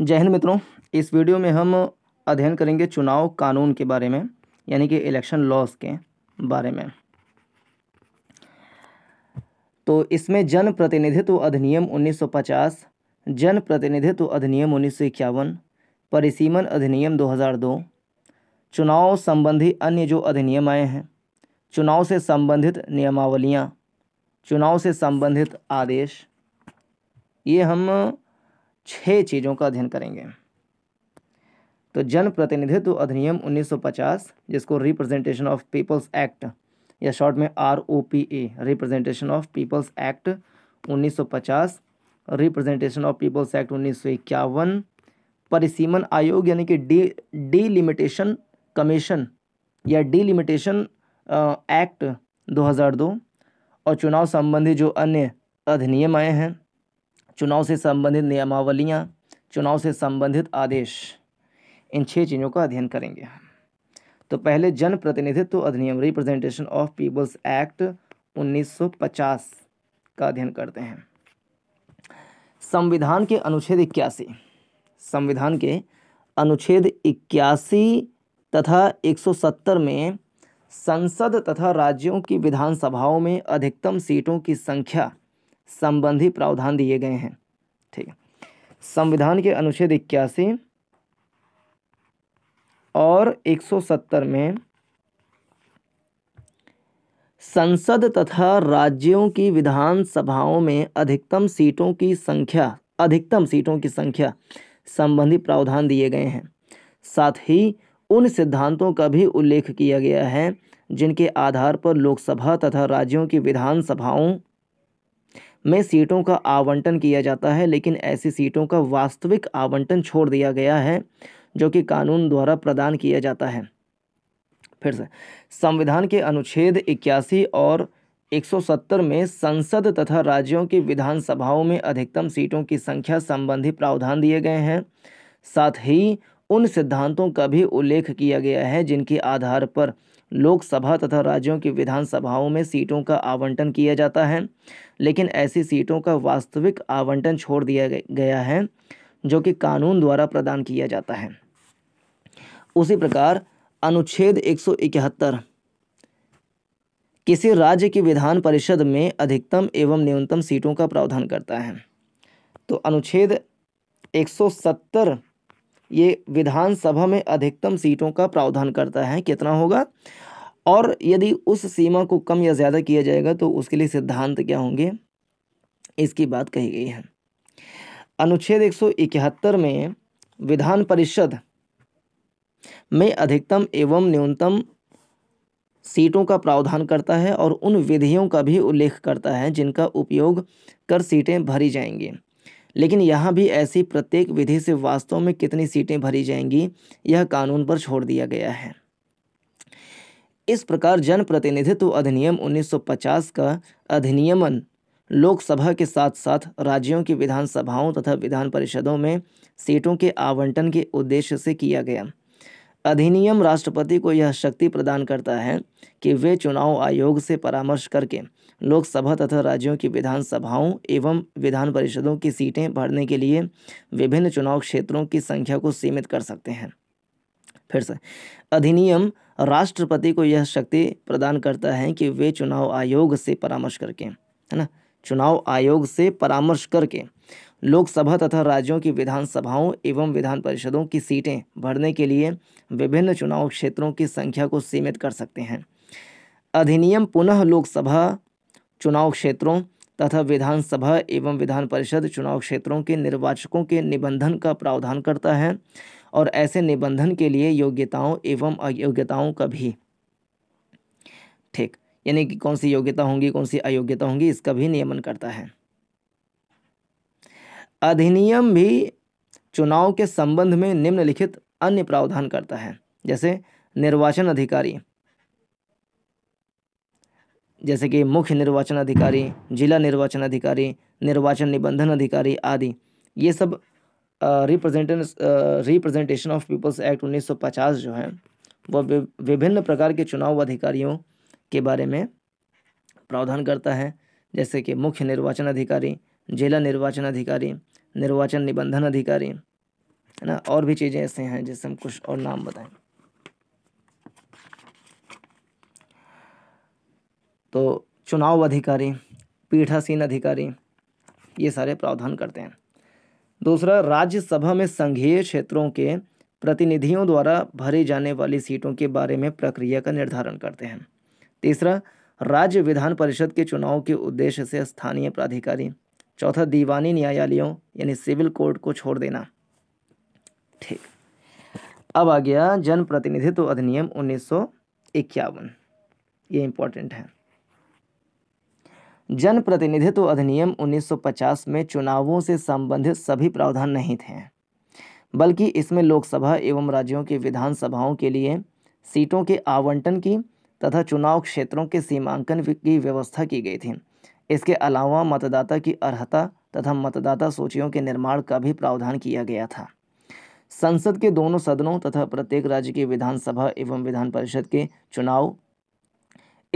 जय हिंद मित्रों इस वीडियो में हम अध्ययन करेंगे चुनाव कानून के बारे में यानी कि इलेक्शन लॉस के बारे में तो इसमें जन प्रतिनिधित्व अधिनियम 1950 जन प्रतिनिधित्व अधिनियम उन्नीस परिसीमन अधिनियम 2002 चुनाव संबंधी अन्य जो अधिनियम आए हैं चुनाव से संबंधित नियमावलियाँ चुनाव से संबंधित आदेश ये हम छः चीज़ों का अध्ययन करेंगे तो जनप्रतिनिधित्व अधिनियम 1950 जिसको रिप्रेजेंटेशन ऑफ पीपल्स एक्ट या शॉर्ट में R O P A representation of peoples act 1950 representation of peoples act उन्नीस परिसीमन आयोग यानी कि डी डीलिमिटेशन कमीशन या डीलिमिटेशन एक्ट 2002 और चुनाव संबंधी जो अन्य अधिनियम आए हैं चुनाव से संबंधित नियमावलियाँ चुनाव से संबंधित आदेश इन छः चीज़ों का अध्ययन करेंगे तो पहले जनप्रतिनिधित्व अधिनियम रिप्रेजेंटेशन ऑफ पीपल्स एक्ट 1950 का अध्ययन करते हैं संविधान के अनुच्छेद इक्यासी संविधान के अनुच्छेद इक्यासी तथा 170 में संसद तथा राज्यों की विधानसभाओं में अधिकतम सीटों की संख्या संबंधी प्रावधान दिए गए हैं ठीक है संविधान के अनुच्छेद इक्यासी और 170 में संसद तथा राज्यों की विधानसभाओं में अधिकतम सीटों की संख्या अधिकतम सीटों की संख्या संबंधी प्रावधान दिए गए हैं साथ ही उन सिद्धांतों का भी उल्लेख किया गया है जिनके आधार पर लोकसभा तथा राज्यों की विधानसभाओं में सीटों का आवंटन किया जाता है लेकिन ऐसी सीटों का वास्तविक आवंटन छोड़ दिया गया है जो कि कानून द्वारा प्रदान किया जाता है फिर से संविधान के अनुच्छेद इक्यासी और 170 में संसद तथा राज्यों की विधानसभाओं में अधिकतम सीटों की संख्या संबंधी प्रावधान दिए गए हैं साथ ही उन सिद्धांतों का भी उल्लेख किया गया है जिनके आधार पर लोकसभा तथा राज्यों की विधानसभाओं में सीटों का आवंटन किया जाता है लेकिन ऐसी सीटों का वास्तविक आवंटन छोड़ दिया गया है जो कि कानून द्वारा प्रदान किया जाता है उसी प्रकार अनुच्छेद 171 किसी राज्य की विधान परिषद में अधिकतम एवं न्यूनतम सीटों का प्रावधान करता है तो अनुच्छेद सत्तर ये विधानसभा में अधिकतम सीटों का प्रावधान करता है कितना होगा और यदि उस सीमा को कम या ज़्यादा किया जाएगा तो उसके लिए सिद्धांत क्या होंगे इसकी बात कही गई है अनुच्छेद इकहत्तर में विधान परिषद में अधिकतम एवं न्यूनतम सीटों का प्रावधान करता है और उन विधियों का भी उल्लेख करता है जिनका उपयोग कर सीटें भरी जाएंगी लेकिन यहाँ भी ऐसी प्रत्येक विधि से वास्तव में कितनी सीटें भरी जाएंगी यह कानून पर छोड़ दिया गया है इस प्रकार जनप्रतिनिधित्व अधिनियम 1950 का अधिनियमन लोकसभा के साथ साथ राज्यों की विधानसभाओं तथा विधान परिषदों में सीटों के आवंटन के उद्देश्य से किया गया अधिनियम राष्ट्रपति को यह शक्ति प्रदान करता है कि वे चुनाव आयोग से परामर्श करके लोकसभा तथा राज्यों की विधानसभाओं एवं विधान परिषदों की सीटें भरने के लिए विभिन्न चुनाव क्षेत्रों की संख्या को सीमित कर सकते हैं फिर से अधिनियम राष्ट्रपति को यह शक्ति प्रदान करता है कि वे चुनाव आयोग से परामर्श करके है ना चुनाव आयोग से परामर्श करके लोकसभा तथा राज्यों की विधानसभाओं एवं विधान परिषदों की सीटें भरने के लिए विभिन्न चुनाव क्षेत्रों की संख्या को सीमित कर सकते हैं अधिनियम पुनः लोकसभा चुनाव क्षेत्रों तथा विधानसभा एवं विधान परिषद चुनाव क्षेत्रों के निर्वाचकों के निबंधन का प्रावधान करता है और ऐसे निबंधन के लिए योग्यताओं एवं अयोग्यताओं का भी ठीक यानी कि कौन सी योग्यता होंगी कौन सी अयोग्यता होंगी इसका भी नियमन करता है अधिनियम भी चुनाव के संबंध में निम्नलिखित अन्य प्रावधान करता है जैसे निर्वाचन अधिकारी जैसे कि मुख्य निर्वाचन अधिकारी जिला निर्वाचन अधिकारी निर्वाचन निबंधन अधिकारी आदि ये सब representation representation of peoples act 1950 जो है वह विभिन्न प्रकार के चुनाव अधिकारियों के बारे में प्रावधान करता है जैसे कि मुख्य निर्वाचन अधिकारी जिला निर्वाचन अधिकारी निर्वाचन निबंधन अधिकारी है ना और भी चीज़ें ऐसे हैं जैसे हम कुछ और नाम बताएं तो चुनाव अधिकारी पीठासीन अधिकारी ये सारे प्रावधान करते हैं दूसरा राज्यसभा में संघीय क्षेत्रों के प्रतिनिधियों द्वारा भरी जाने वाली सीटों के बारे में प्रक्रिया का निर्धारण करते हैं तीसरा राज्य विधान परिषद के चुनाव के उद्देश्य से स्थानीय प्राधिकारी चौथा दीवानी न्यायालयों यानी सिविल कोर्ट को छोड़ देना ठीक अब आ गया जनप्रतिनिधित्व अधिनियम उन्नीस सौ ये इम्पोर्टेंट है जनप्रतिनिधित्व अधिनियम 1950 में चुनावों से संबंधित सभी प्रावधान नहीं थे बल्कि इसमें लोकसभा एवं राज्यों के विधानसभाओं के लिए सीटों के आवंटन की तथा चुनाव क्षेत्रों के सीमांकन की व्यवस्था की गई थी इसके अलावा मतदाता की अर्हता तथा मतदाता सूचियों के निर्माण का भी प्रावधान किया गया था संसद के दोनों सदनों तथा प्रत्येक राज्य की विधानसभा एवं विधान परिषद के चुनाव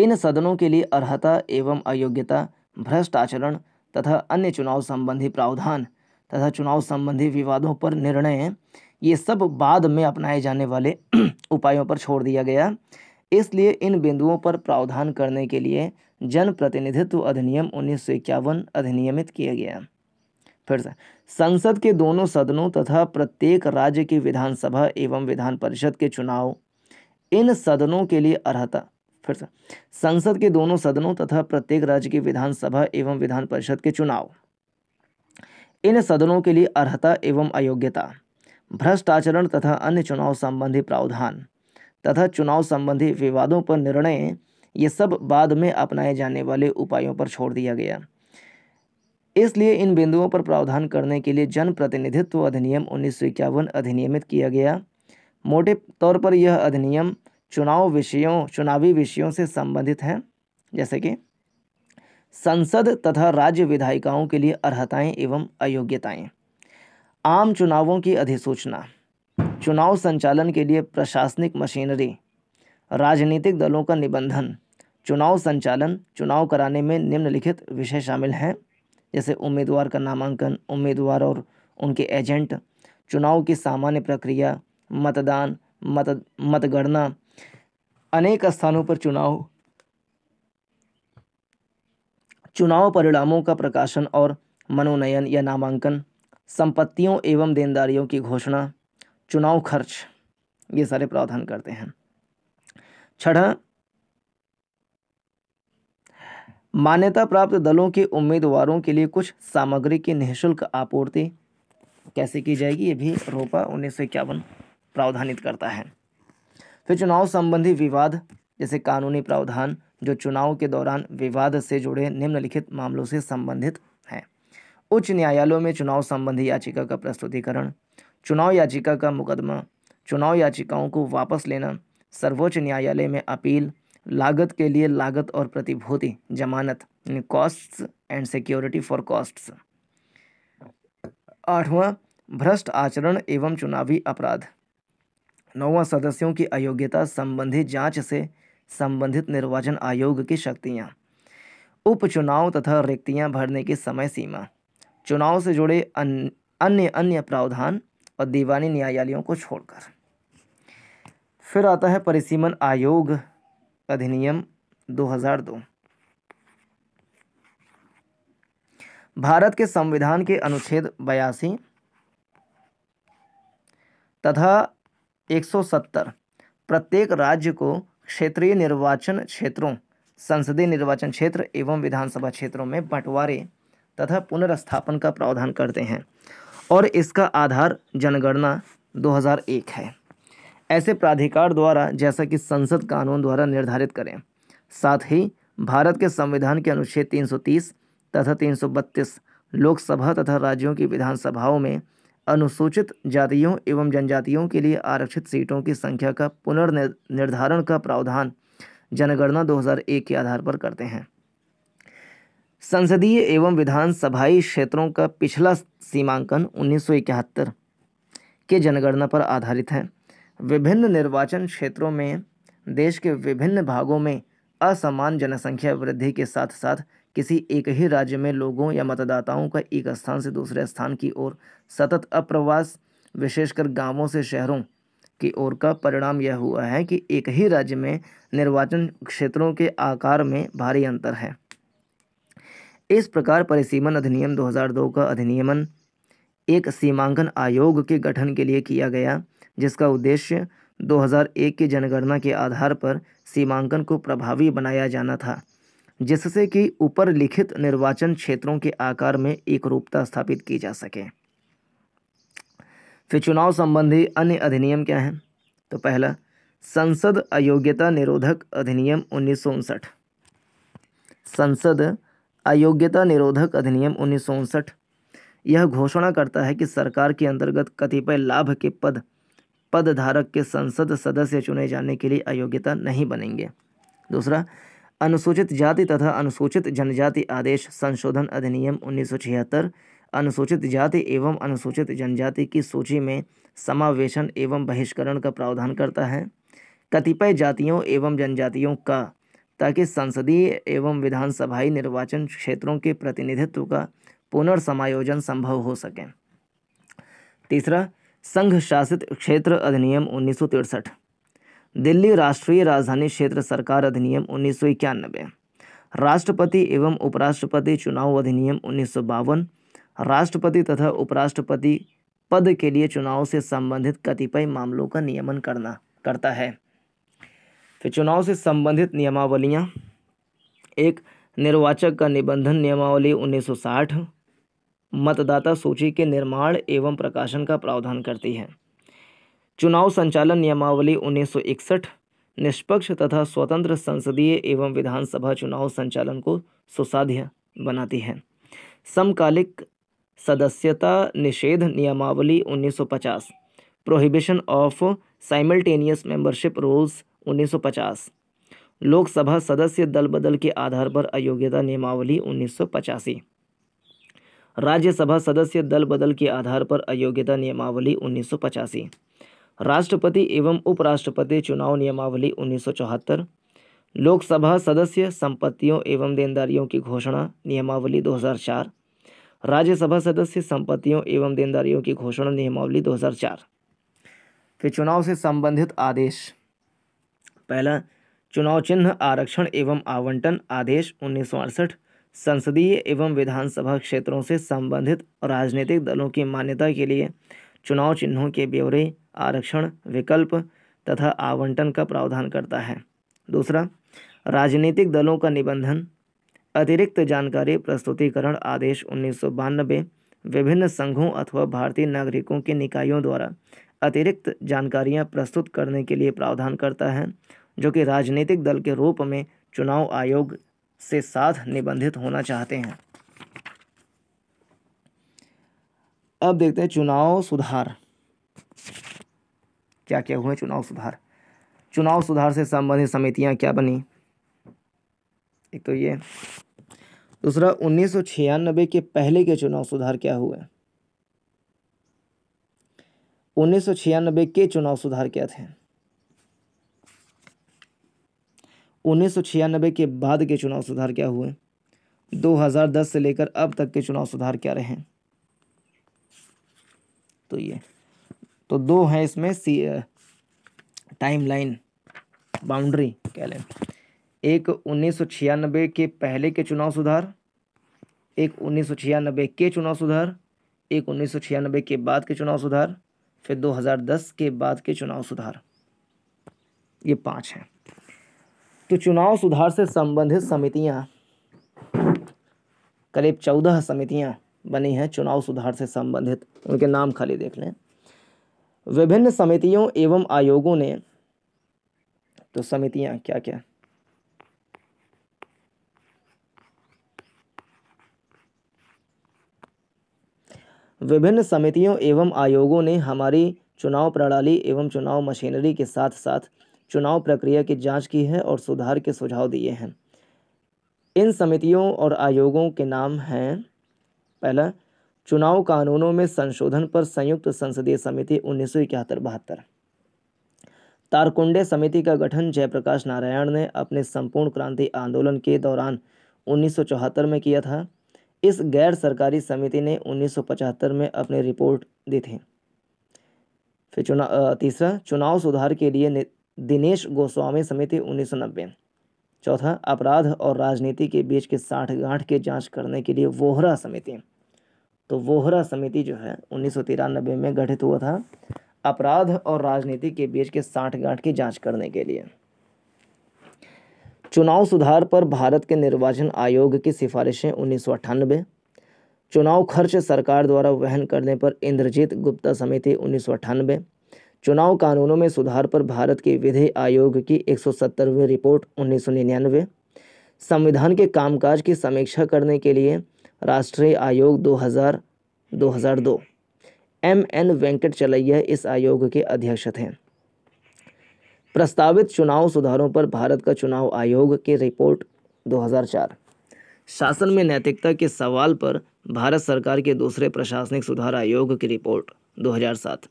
इन सदनों के लिए अर्हता एवं अयोग्यता भ्रष्ट आचरण तथा अन्य चुनाव संबंधी प्रावधान तथा चुनाव संबंधी विवादों पर निर्णय ये सब बाद में अपनाए जाने वाले उपायों पर छोड़ दिया गया इसलिए इन बिंदुओं पर प्रावधान करने के लिए जनप्रतिनिधित्व अधिनियम उन्नीस अधिनियमित किया गया फिर से संसद के दोनों सदनों तथा प्रत्येक राज्य की विधानसभा एवं विधान परिषद के चुनाव इन सदनों के लिए अर्हता फिर से संसद के दोनों सदनों तथा प्रत्येक राज्य की विधानसभा एवं विधान परिषद के चुनाव इन सदनों के लिए अर्हता एवं अयोग्यता भ्रष्टाचरण तथा अन्य चुनाव संबंधी प्रावधान तथा चुनाव संबंधी विवादों पर निर्णय ये सब बाद में अपनाए जाने वाले उपायों पर छोड़ दिया गया इसलिए इन बिंदुओं पर प्रावधान करने के लिए जनप्रतिनिधित्व अधिनियम उन्नीस अधिनियमित किया गया मोटे तौर पर यह अधिनियम चुनाव विषयों चुनावी विषयों से संबंधित हैं जैसे कि संसद तथा राज्य विधायिकाओं के लिए अर्हताएं एवं अयोग्यताएं आम चुनावों की अधिसूचना चुनाव संचालन के लिए प्रशासनिक मशीनरी राजनीतिक दलों का निबंधन चुनाव संचालन चुनाव कराने में निम्नलिखित विषय शामिल हैं जैसे उम्मीदवार का नामांकन उम्मीदवार और उनके एजेंट चुनाव की सामान्य प्रक्रिया मतदान मत मतगणना अनेक स्थानों पर चुनाव चुनाव परिणामों का प्रकाशन और मनोनयन या नामांकन संपत्तियों एवं देनदारियों की घोषणा चुनाव खर्च ये सारे प्रावधान करते हैं छठा मान्यता प्राप्त दलों के उम्मीदवारों के लिए कुछ सामग्री की निःशुल्क आपूर्ति कैसे की जाएगी ये भी रोपा उन्नीस सौ इक्यावन प्रावधानित करता है फिर चुनाव संबंधी विवाद जैसे कानूनी प्रावधान जो चुनाव के दौरान विवाद से जुड़े निम्नलिखित मामलों से संबंधित हैं उच्च न्यायालयों में चुनाव संबंधी याचिका का प्रस्तुतिकरण चुनाव याचिका का मुकदमा चुनाव याचिकाओं को वापस लेना सर्वोच्च न्यायालय में अपील लागत के लिए लागत और प्रतिभूति जमानत costs and security for costs आठवां भ्रष्ट आचरण एवं चुनावी अपराध नौवा सदस्यों की अयोग्यता संबंधी जांच से संबंधित निर्वाचन आयोग की शक्तियां उपचुनाव तथा रिक्तियां भरने की समय सीमा चुनाव से जुड़े अन्य अन्य, अन्य प्रावधान और दीवानी न्यायालयों को छोड़कर फिर आता है परिसीमन आयोग अधिनियम 2002 भारत के संविधान के अनुच्छेद बयासी तथा 170 प्रत्येक राज्य को क्षेत्रीय निर्वाचन क्षेत्रों संसदीय निर्वाचन क्षेत्र एवं विधानसभा क्षेत्रों में बंटवारे तथा पुनर्स्थापन का प्रावधान करते हैं और इसका आधार जनगणना 2001 है ऐसे प्राधिकार द्वारा जैसा कि संसद कानून द्वारा निर्धारित करें साथ ही भारत के संविधान के अनुच्छेद 330 तथा 332 लोकसभा तथा राज्यों की विधानसभाओं में अनुसूचित जातियों एवं जनजातियों के लिए आरक्षित सीटों की संख्या का पुनर्निर्धारण का प्रावधान जनगणना 2001 के आधार पर करते हैं संसदीय एवं विधानसभाई क्षेत्रों का पिछला सीमांकन उन्नीस के जनगणना पर आधारित है विभिन्न निर्वाचन क्षेत्रों में देश के विभिन्न भागों में असमान जनसंख्या वृद्धि के साथ साथ किसी एक ही राज्य में लोगों या मतदाताओं का एक स्थान से दूसरे स्थान की ओर सतत अप्रवास विशेषकर गांवों से शहरों की ओर का परिणाम यह हुआ है कि एक ही राज्य में निर्वाचन क्षेत्रों के आकार में भारी अंतर है इस प्रकार परिसीमन अधिनियम 2002 का अधिनियमन एक सीमांकन आयोग के गठन के लिए किया गया जिसका उद्देश्य 2001 की जनगणना के आधार पर सीमांकन को प्रभावी बनाया जाना था जिससे कि ऊपर लिखित निर्वाचन क्षेत्रों के आकार में एक रूपता स्थापित की जा सके फिर चुनाव संबंधी अन्य अधिनियम क्या हैं तो पहला संसद अयोग्यता निरोधक अधिनियम उन्नीस संसद अयोग्यता निरोधक अधिनियम उन्नीस यह घोषणा करता है कि सरकार के अंतर्गत कतिपय लाभ के पद पद धारक के संसद सदस्य चुने जाने के लिए अयोग्यता नहीं बनेंगे दूसरा अनुसूचित जाति तथा अनुसूचित जनजाति आदेश संशोधन अधिनियम उन्नीस अनुसूचित जाति एवं अनुसूचित जनजाति की सूची में समावेशन एवं बहिष्करण का प्रावधान करता है कतिपय जातियों एवं जनजातियों का ताकि संसदीय एवं विधानसभाई निर्वाचन क्षेत्रों के प्रतिनिधित्व का पुनर्समायोजन संभव हो सके तीसरा संघ शासित क्षेत्र अधिनियम उन्नीस दिल्ली राष्ट्रीय राजधानी क्षेत्र सरकार अधिनियम उन्नीस राष्ट्रपति एवं उपराष्ट्रपति चुनाव अधिनियम उन्नीस राष्ट्रपति तथा उपराष्ट्रपति पद के लिए चुनाव से संबंधित कतिपय मामलों का नियमन करना करता है फिर चुनाव से संबंधित नियमावलियाँ एक निर्वाचक का निबंधन नियमावली 1960 मतदाता सूची के निर्माण एवं प्रकाशन का प्रावधान करती है चुनाव संचालन नियमावली 1961 निष्पक्ष तथा स्वतंत्र संसदीय एवं विधानसभा चुनाव संचालन को सुसाध्य बनाती है समकालिक सदस्यता निषेध नियमावली 1950 prohibition of simultaneous membership rules 1950 Lok Sabha सदस्य दल बदल के आधार पर अयोग्यता नियमावली उन्नीस राज्यसभा सदस्य दल बदल के आधार पर अयोग्यता नियमावली उन्नीस राष्ट्रपति एवं उपराष्ट्रपति चुनाव नियमावली उन्नीस लोकसभा सदस्य संपत्तियों एवं देनदारियों की घोषणा नियमावली 2004 राज्यसभा सदस्य संपत्तियों एवं देनदारियों की घोषणा नियमावली 2004 फिर चुनाव से संबंधित आदेश पहला चुनाव चिन्ह आरक्षण एवं आवंटन आदेश उन्नीस संसदीय एवं विधानसभा क्षेत्रों से संबंधित राजनीतिक दलों की मान्यता के लिए चुनाव चिन्हों के ब्यौरे आरक्षण विकल्प तथा आवंटन का प्रावधान करता है दूसरा राजनीतिक दलों का निबंधन अतिरिक्त जानकारी प्रस्तुतिकरण आदेश उन्नीस विभिन्न संघों अथवा भारतीय नागरिकों के निकायों द्वारा अतिरिक्त जानकारियां प्रस्तुत करने के लिए प्रावधान करता है जो कि राजनीतिक दल के रूप में चुनाव आयोग से साथ निबंधित होना चाहते हैं अब देखते हैं चुनाव सुधार क्या क्या हुए चुनाव सुधार चुनाव सुधार से संबंधित समितियां क्या बनी एक तो ये दूसरा उन्नीस के पहले के चुनाव सुधार क्या हुए उन्नीस के चुनाव सुधार क्या थे उन्नीस के बाद के चुनाव सुधार क्या हुए 2010 से लेकर अब तक के चुनाव सुधार क्या रहे तो ये तो दो हैं इसमें सी टाइम लाइन बाउंड्री कह लें एक उन्नीस के पहले के चुनाव सुधार एक उन्नीस के चुनाव सुधार एक उन्नीस के बाद के चुनाव सुधार फिर 2010 के बाद के चुनाव सुधार ये पांच हैं तो चुनाव सुधार से संबंधित समितियां करीब चौदह समितियां बनी हैं चुनाव सुधार से संबंधित उनके नाम खाली देख लें विभिन्न समितियों एवं आयोगों ने तो समितियां क्या क्या विभिन्न समितियों एवं आयोगों ने हमारी चुनाव प्रणाली एवं चुनाव मशीनरी के साथ साथ चुनाव प्रक्रिया की जांच की है और सुधार के सुझाव दिए हैं इन समितियों और आयोगों के नाम हैं पहला चुनाव कानूनों में संशोधन पर संयुक्त संसदीय समिति उन्नीस सौ इकहत्तर बहत्तर तारकुंडे समिति का गठन जयप्रकाश नारायण ने अपने संपूर्ण क्रांति आंदोलन के दौरान 1974 में किया था इस गैर सरकारी समिति ने 1975 में अपनी रिपोर्ट दी थी फिर चुनाव तीसरा चुनाव सुधार के लिए दिनेश गोस्वामी समिति 1990 चौथा अपराध और राजनीति के बीच के साठ गांठ के जांच करने के लिए वोहरा समिति तो वोहरा समिति जो है उन्नीस में गठित हुआ था अपराध और राजनीति के बीच के साठगांठ की जांच करने के लिए चुनाव सुधार पर भारत के निर्वाचन आयोग की सिफारिशें उन्नीस चुनाव खर्च सरकार द्वारा वहन करने पर इंद्रजीत गुप्ता समिति उन्नीस चुनाव कानूनों में सुधार पर भारत के विधि आयोग की 170वीं रिपोर्ट उन्नीस संविधान के कामकाज की समीक्षा करने के लिए राष्ट्रीय आयोग 2000 2002 एम एन वेंकट चलैया इस आयोग के अध्यक्ष थे प्रस्तावित चुनाव सुधारों पर भारत का चुनाव आयोग की रिपोर्ट 2004 शासन में नैतिकता के सवाल पर भारत सरकार के दूसरे प्रशासनिक सुधार आयोग की रिपोर्ट 2007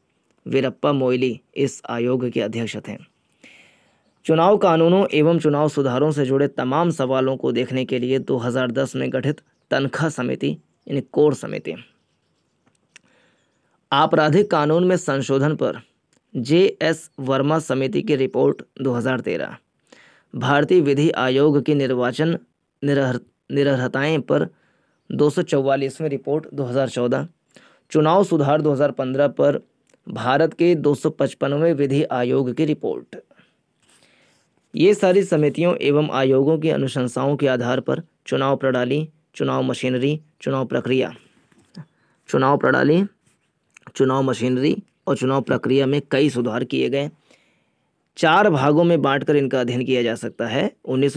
वीरप्पा मोइली इस आयोग के अध्यक्ष थे चुनाव कानूनों एवं चुनाव सुधारों से जुड़े तमाम सवालों को देखने के लिए 2010 में गठित तनख्वाह समिति यानी कोर समिति आपराधिक कानून में संशोधन पर जे एस वर्मा समिति की रिपोर्ट 2013 भारतीय विधि आयोग की निर्वाचन निरह निरहताएँ पर दो सौ रिपोर्ट 2014 चुनाव सुधार 2015 पर भारत के दो सौ विधि आयोग की रिपोर्ट ये सारी समितियों एवं आयोगों की अनुशंसाओं के आधार पर चुनाव प्रणाली चुनाव मशीनरी चुनाव प्रक्रिया चुनाव प्रणाली चुनाव मशीनरी और चुनाव प्रक्रिया में कई सुधार किए गए चार भागों में बांटकर इनका अध्ययन किया जा सकता है उन्नीस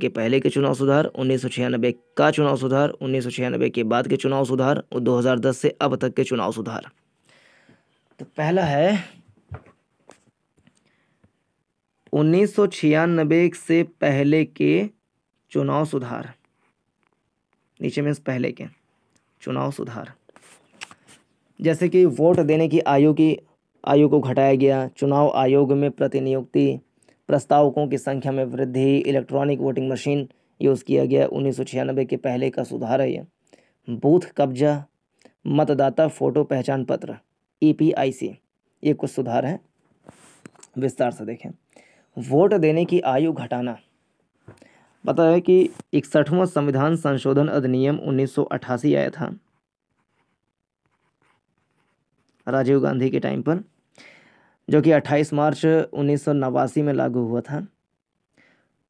के पहले के चुनाव सुधार उन्नीस का चुनाव सुधार उन्नीस के बाद के चुनाव सुधार और 2010 से अब तक के चुनाव सुधार तो पहला है उन्नीस से पहले के चुनाव सुधार नीचे मीन्स पहले के चुनाव सुधार जैसे कि वोट देने की आयु की आयु को घटाया गया चुनाव आयोग में प्रतिनियुक्ति प्रस्तावकों की संख्या में वृद्धि इलेक्ट्रॉनिक वोटिंग मशीन यूज़ किया गया उन्नीस के पहले का सुधार है यह बूथ कब्जा मतदाता फ़ोटो पहचान पत्र ई e ये कुछ सुधार है विस्तार से देखें वोट देने की आयु घटाना पता है कि इकसठवां संविधान संशोधन अधिनियम 1988 आया था राजीव गांधी के टाइम पर जो कि 28 मार्च उन्नीस में लागू हुआ था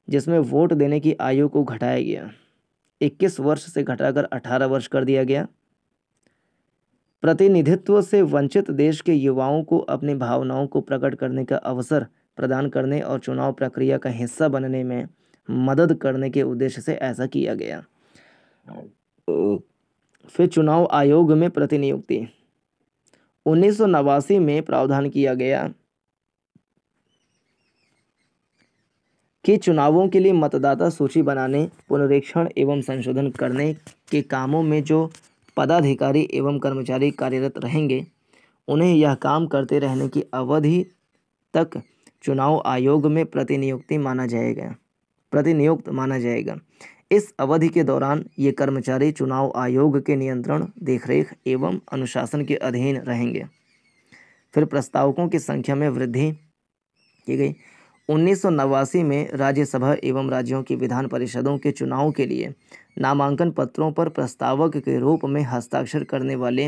जिसमें वोट देने की आयु को घटाया गया 21 वर्ष से घटाकर 18 वर्ष कर दिया गया प्रतिनिधित्व से वंचित देश के युवाओं को अपनी भावनाओं को प्रकट करने का अवसर प्रदान करने और चुनाव प्रक्रिया का हिस्सा बनने में मदद करने के उद्देश्य से ऐसा किया गया फिर चुनाव आयोग में प्रतिनियुक्ति उन्नीस में प्रावधान किया गया कि चुनावों के लिए मतदाता सूची बनाने पुनरीक्षण एवं संशोधन करने के कामों में जो पदाधिकारी एवं कर्मचारी कार्यरत रहेंगे उन्हें यह काम करते रहने की अवधि तक चुनाव आयोग में प्रतिनियुक्ति माना जाएगा प्रतिनियुक्त माना जाएगा इस अवधि के दौरान ये कर्मचारी चुनाव आयोग के नियंत्रण देखरेख एवं अनुशासन के अधीन रहेंगे फिर प्रस्तावकों की संख्या में वृद्धि की गई उन्नीस में राज्यसभा एवं राज्यों की विधान परिषदों के चुनाव के लिए नामांकन पत्रों पर प्रस्तावक के रूप में हस्ताक्षर करने वाले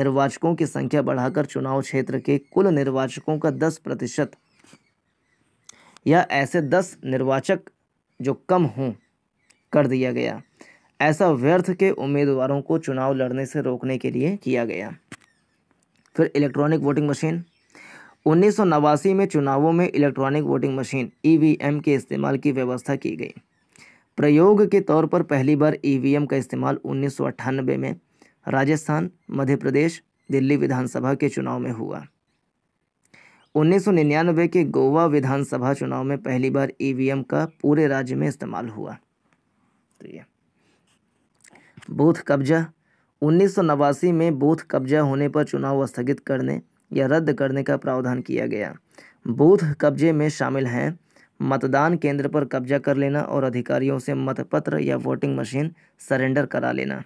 निर्वाचकों की संख्या बढ़ाकर चुनाव क्षेत्र के कुल निर्वाचकों का 10 प्रतिशत या ऐसे 10 निर्वाचक जो कम हों कर दिया गया ऐसा व्यर्थ के उम्मीदवारों को चुनाव लड़ने से रोकने के लिए किया गया फिर इलेक्ट्रॉनिक वोटिंग मशीन उन्नीस में चुनावों में इलेक्ट्रॉनिक वोटिंग मशीन ईवीएम के इस्तेमाल की व्यवस्था की गई प्रयोग के तौर पर पहली बार ईवीएम का इस्तेमाल उन्नीस में राजस्थान मध्य प्रदेश दिल्ली विधानसभा के चुनाव में हुआ 1999 के गोवा विधानसभा चुनाव में पहली बार ईवीएम का पूरे राज्य में इस्तेमाल हुआ तो ये बूथ कब्जा उन्नीस में बूथ कब्जा होने पर चुनाव स्थगित करने या रद्द करने का प्रावधान किया गया बूथ कब्जे में शामिल हैं मतदान केंद्र पर कब्जा कर लेना और अधिकारियों से मतपत्र या वोटिंग मशीन सरेंडर करा लेना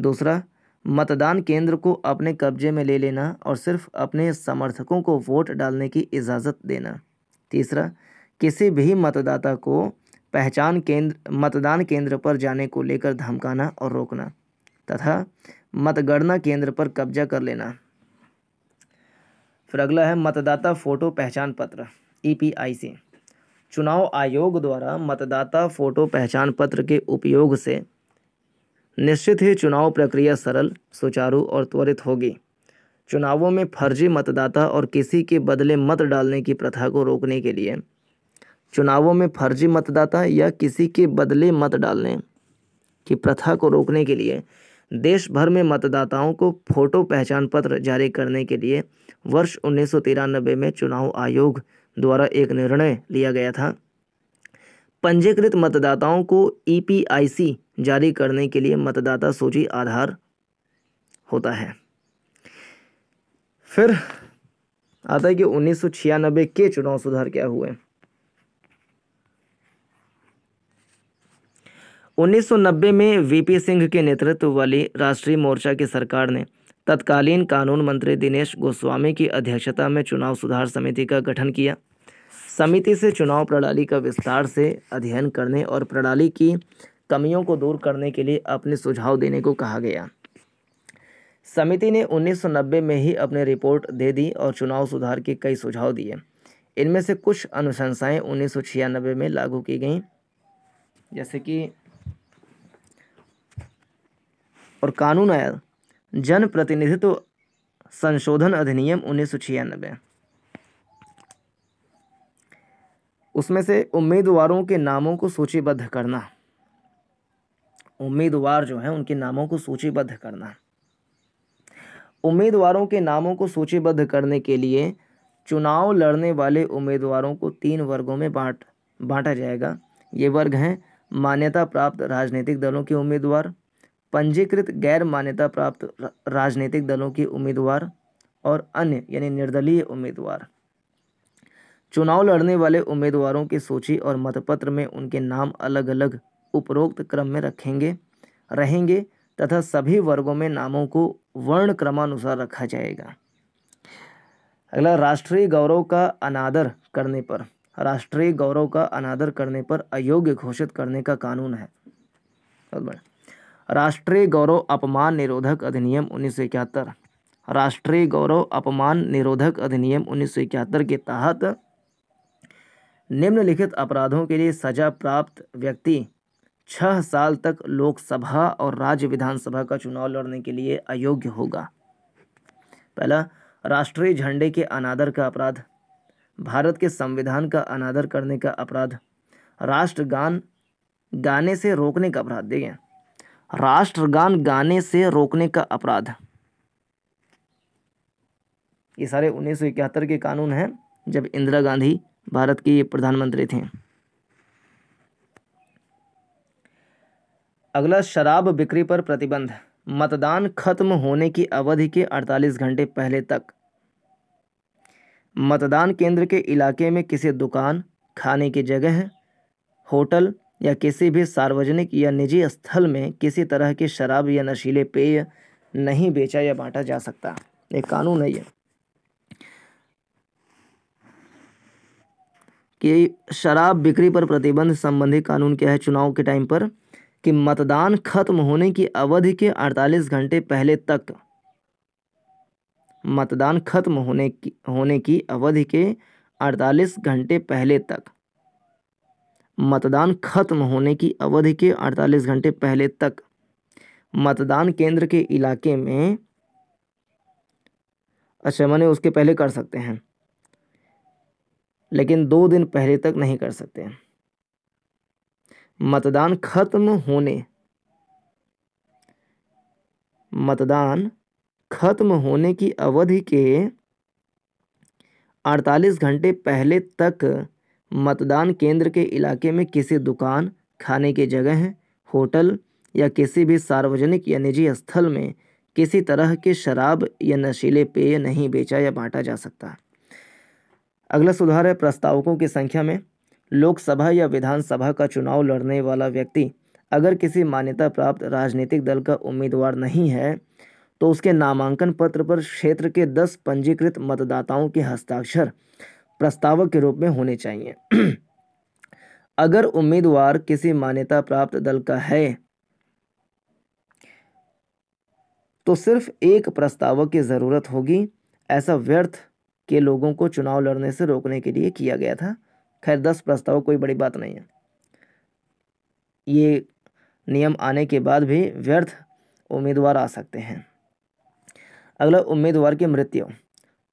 दूसरा मतदान केंद्र को अपने कब्जे में ले लेना और सिर्फ अपने समर्थकों को वोट डालने की इजाज़त देना तीसरा किसी भी मतदाता को पहचान केंद्र मतदान केंद्र पर जाने को लेकर धमकाना और रोकना तथा मतगणना केंद्र पर कब्जा कर लेना फिर अगला है मतदाता फ़ोटो पहचान पत्र ई e चुनाव आयोग द्वारा मतदाता फ़ोटो पहचान पत्र के उपयोग से निश्चित ही चुनाव प्रक्रिया सरल सुचारू और त्वरित होगी चुनावों में फर्जी मतदाता और किसी के बदले मत डालने की प्रथा को रोकने के लिए चुनावों में फर्जी मतदाता या किसी के बदले मत डालने की प्रथा को रोकने के लिए देश भर में मतदाताओं को फोटो पहचान पत्र जारी करने के लिए वर्ष उन्नीस में चुनाव आयोग द्वारा एक निर्णय लिया गया था पंजीकृत मतदाताओं को ई जारी करने के लिए मतदाता सूची आधार होता है फिर आता है कि उन्नीस के चुनाव सुधार क्या हुए 1990 में वीपी सिंह के नेतृत्व वाली राष्ट्रीय मोर्चा की सरकार ने तत्कालीन कानून मंत्री दिनेश गोस्वामी की अध्यक्षता में चुनाव सुधार समिति का गठन किया समिति से चुनाव प्रणाली का विस्तार से अध्ययन करने और प्रणाली की कमियों को दूर करने के लिए अपने सुझाव देने को कहा गया समिति ने 1990 में ही अपनी रिपोर्ट दे दी और चुनाव सुधार के कई सुझाव दिए इनमें से कुछ अनुशंसाएं उन्नीस में लागू की गईं जैसे कि और कानून आय जन प्रतिनिधित्व संशोधन अधिनियम उन्नीस उसमें से उम्मीदवारों के नामों को सूचीबद्ध करना उम्मीदवार जो हैं उनके नामों को सूचीबद्ध करना उम्मीदवारों के नामों को सूचीबद्ध करने के लिए चुनाव लड़ने वाले उम्मीदवारों को तीन वर्गों में बांट बांटा जाएगा ये वर्ग हैं मान्यता प्राप्त राजनीतिक दलों के उम्मीदवार पंजीकृत गैर मान्यता प्राप्त राजनीतिक दलों के उम्मीदवार और अन्य यानी निर्दलीय उम्मीदवार चुनाव लड़ने वाले उम्मीदवारों की सूची और मतपत्र में उनके नाम अलग अलग उपरोक्त क्रम में रखेंगे रहेंगे तथा सभी वर्गों में नामों को वर्ण क्रमानुसार रखा जाएगा अगला राष्ट्रीय गौरव का अनादर करने पर राष्ट्रीय गौरव का अनादर करने पर अयोग्य घोषित करने का कानून है राष्ट्रीय गौरव अपमान निरोधक अधिनियम उन्नीस सौ इकहत्तर राष्ट्रीय गौरव अपमान निरोधक अधिनियम उन्नीस सौ इकहत्तर के तहत निम्नलिखित अपराधों के लिए सजा प्राप्त व्यक्ति छह साल तक लोकसभा और राज्य विधानसभा का चुनाव लड़ने के लिए अयोग्य होगा पहला राष्ट्रीय झंडे के अनादर का अपराध भारत के संविधान का अनादर करने का अपराध राष्ट्रगान गाने से रोकने का अपराध देखिए राष्ट्रगान गाने से रोकने का अपराध ये सारे उन्नीस के कानून हैं जब इंदिरा गांधी भारत की प्रधानमंत्री थीं अगला शराब बिक्री पर प्रतिबंध मतदान खत्म होने की अवधि के 48 घंटे पहले तक मतदान केंद्र के इलाके में किसी दुकान खाने की जगह होटल या किसी भी सार्वजनिक या निजी स्थल में किसी तरह की शराब या नशीले पेय नहीं बेचा या बांटा जा सकता एक कानून है ये कि शराब बिक्री पर प्रतिबंध संबंधी कानून क्या है चुनाव के टाइम पर कि मतदान खत्म होने की अवधि के 48 घंटे पहले तक मतदान खत्म होने की होने की अवधि के 48 घंटे पहले तक मतदान खत्म होने की अवधि के 48 घंटे पहले तक मतदान केंद्र के इलाके में अच्छा मैंने उसके पहले कर सकते हैं लेकिन दो दिन पहले तक नहीं कर सकते हैं मतदान खत्म होने मतदान खत्म होने की अवधि के 48 घंटे पहले तक मतदान केंद्र के इलाके में किसी दुकान खाने की जगह होटल या किसी भी सार्वजनिक या निजी स्थल में किसी तरह के शराब या नशीले पेय नहीं बेचा या बांटा जा सकता अगला सुधार है प्रस्तावकों की संख्या में लोकसभा या विधानसभा का चुनाव लड़ने वाला व्यक्ति अगर किसी मान्यता प्राप्त राजनीतिक दल का उम्मीदवार नहीं है तो उसके नामांकन पत्र पर क्षेत्र के दस पंजीकृत मतदाताओं के हस्ताक्षर प्रस्तावक के रूप में होने चाहिए अगर उम्मीदवार किसी मान्यता प्राप्त दल का है तो सिर्फ एक प्रस्तावक की ज़रूरत होगी ऐसा व्यर्थ के लोगों को चुनाव लड़ने से रोकने के लिए किया गया था खैर दस प्रस्ताव कोई बड़ी बात नहीं है ये नियम आने के बाद भी व्यर्थ उम्मीदवार आ सकते हैं अगला उम्मीदवार की मृत्यु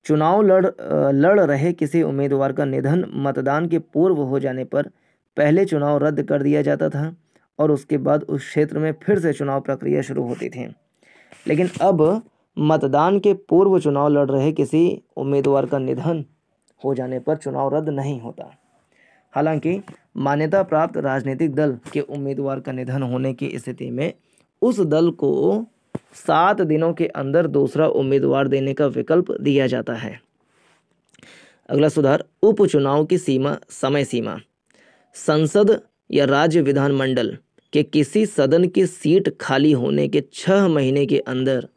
चुनाव लड़ लड़ रहे किसी उम्मीदवार का निधन मतदान के पूर्व हो जाने पर पहले चुनाव रद्द कर दिया जाता था और उसके बाद उस क्षेत्र में फिर से चुनाव प्रक्रिया शुरू होती थी लेकिन अब मतदान के पूर्व चुनाव लड़ रहे किसी उम्मीदवार का निधन हो जाने पर चुनाव रद्द नहीं होता हालांकि मान्यता प्राप्त राजनीतिक दल के उम्मीदवार का निधन होने की स्थिति में उस दल को सात दिनों के अंदर दूसरा उम्मीदवार देने का विकल्प दिया जाता है अगला सुधार उपचुनाव की सीमा समय सीमा संसद या राज्य विधानमंडल के किसी सदन की सीट खाली होने के छह महीने के अंदर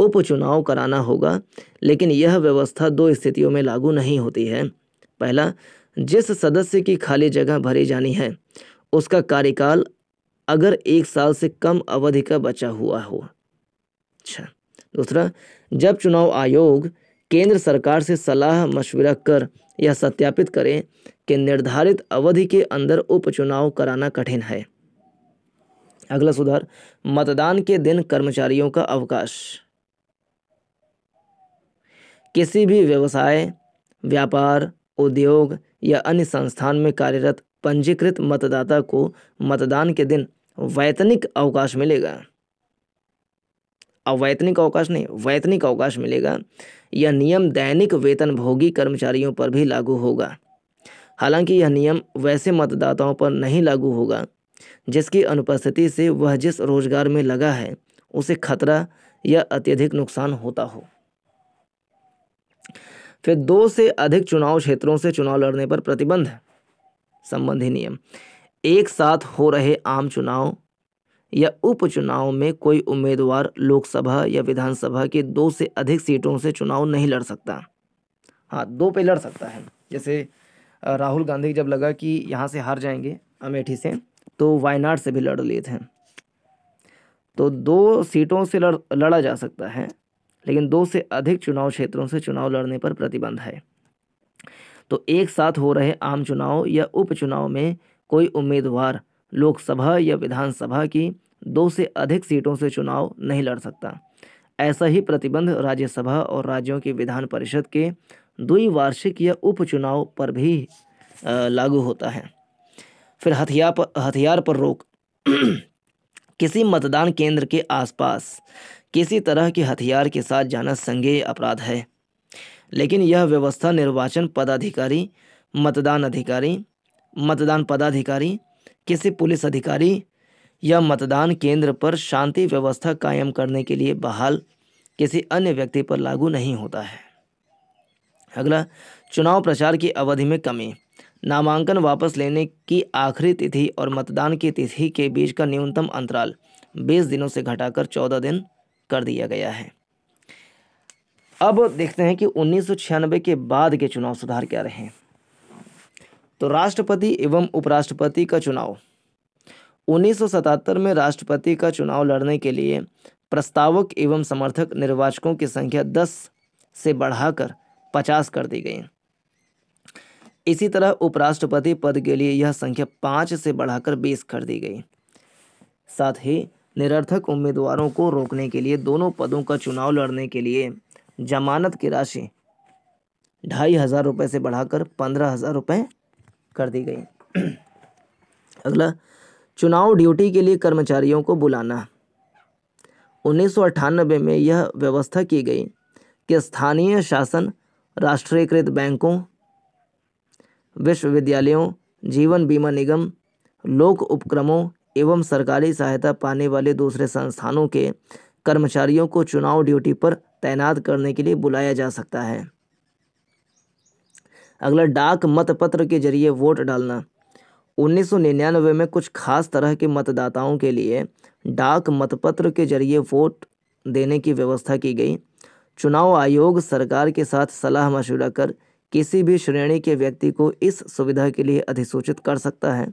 उपचुनाव कराना होगा लेकिन यह व्यवस्था दो स्थितियों में लागू नहीं होती है पहला जिस सदस्य की खाली जगह भरी जानी है उसका कार्यकाल अगर एक साल से कम अवधि का बचा हुआ हो अच्छा दूसरा जब चुनाव आयोग केंद्र सरकार से सलाह मशविरा कर यह सत्यापित करें कि निर्धारित अवधि के अंदर उपचुनाव कराना कठिन है अगला सुधार मतदान के दिन कर्मचारियों का अवकाश किसी भी व्यवसाय व्यापार उद्योग या अन्य संस्थान में कार्यरत पंजीकृत मतदाता को मतदान के दिन वैतनिक अवकाश मिलेगा अवैतनिक अवकाश नहीं वैतनिक अवकाश मिलेगा यह नियम दैनिक वेतनभोगी कर्मचारियों पर भी लागू होगा हालांकि यह नियम वैसे मतदाताओं पर नहीं लागू होगा जिसकी अनुपस्थिति से वह जिस रोजगार में लगा है उसे खतरा या अत्यधिक नुकसान होता हो फिर दो से अधिक चुनाव क्षेत्रों से चुनाव लड़ने पर प्रतिबंध संबंधी नियम एक साथ हो रहे आम चुनाव या उपचुनाव में कोई उम्मीदवार लोकसभा या विधानसभा के दो से अधिक सीटों से चुनाव नहीं लड़ सकता हाँ दो पे लड़ सकता है जैसे राहुल गांधी जब लगा कि यहाँ से हार जाएंगे अमेठी से तो वायनाड से भी लड़ लिए थे तो दो सीटों से लड़ लड़ा जा सकता है लेकिन दो से अधिक चुनाव क्षेत्रों से चुनाव लड़ने पर प्रतिबंध है तो एक साथ हो रहे आम चुनाव या उपचुनाव में कोई उम्मीदवार लोकसभा या विधानसभा की दो से अधिक सीटों से चुनाव नहीं लड़ सकता ऐसा ही प्रतिबंध राज्यसभा और राज्यों की विधान परिषद के द्विवार्षिक या उपचुनाव पर भी लागू होता है फिर हथियार पर हथियार पर रोक किसी मतदान केंद्र के आसपास किसी तरह के हथियार के साथ जाना संज्ञेय अपराध है लेकिन यह व्यवस्था निर्वाचन पदाधिकारी मतदान अधिकारी मतदान पदाधिकारी किसी पुलिस अधिकारी या मतदान केंद्र पर शांति व्यवस्था कायम करने के लिए बहाल किसी अन्य व्यक्ति पर लागू नहीं होता है अगला चुनाव प्रचार की अवधि में कमी नामांकन वापस लेने की आखिरी तिथि और मतदान की तिथि के बीच का न्यूनतम अंतराल 20 दिनों से घटाकर 14 दिन कर दिया गया है अब देखते हैं कि उन्नीस के बाद के चुनाव सुधार क्या रहे तो राष्ट्रपति एवं उपराष्ट्रपति का चुनाव 1977 में राष्ट्रपति का चुनाव लड़ने के लिए प्रस्तावक एवं समर्थक निर्वाचकों की संख्या 10 से बढ़ाकर 50 कर दी गई इसी तरह उपराष्ट्रपति पद के लिए यह संख्या पाँच से बढ़ाकर बीस कर दी गई साथ ही निरर्थक उम्मीदवारों को रोकने के लिए दोनों पदों का चुनाव लड़ने के लिए जमानत की राशि ढाई हज़ार रुपये से बढ़ाकर पंद्रह हज़ार रुपये कर दी गई अगला चुनाव ड्यूटी के लिए कर्मचारियों को बुलाना उन्नीस में यह व्यवस्था की गई कि स्थानीय शासन राष्ट्रीयकृत बैंकों विश्वविद्यालयों जीवन बीमा निगम लोक उपक्रमों एवं सरकारी सहायता पाने वाले दूसरे संस्थानों के कर्मचारियों को चुनाव ड्यूटी पर तैनात करने के लिए बुलाया जा सकता है अगला डाक मतपत्र के जरिए वोट डालना 1999 में कुछ खास तरह के मतदाताओं के लिए डाक मतपत्र के जरिए वोट देने की व्यवस्था की गई चुनाव आयोग सरकार के साथ सलाह मशवरा कर किसी भी श्रेणी के व्यक्ति को इस सुविधा के लिए अधिसूचित कर सकता है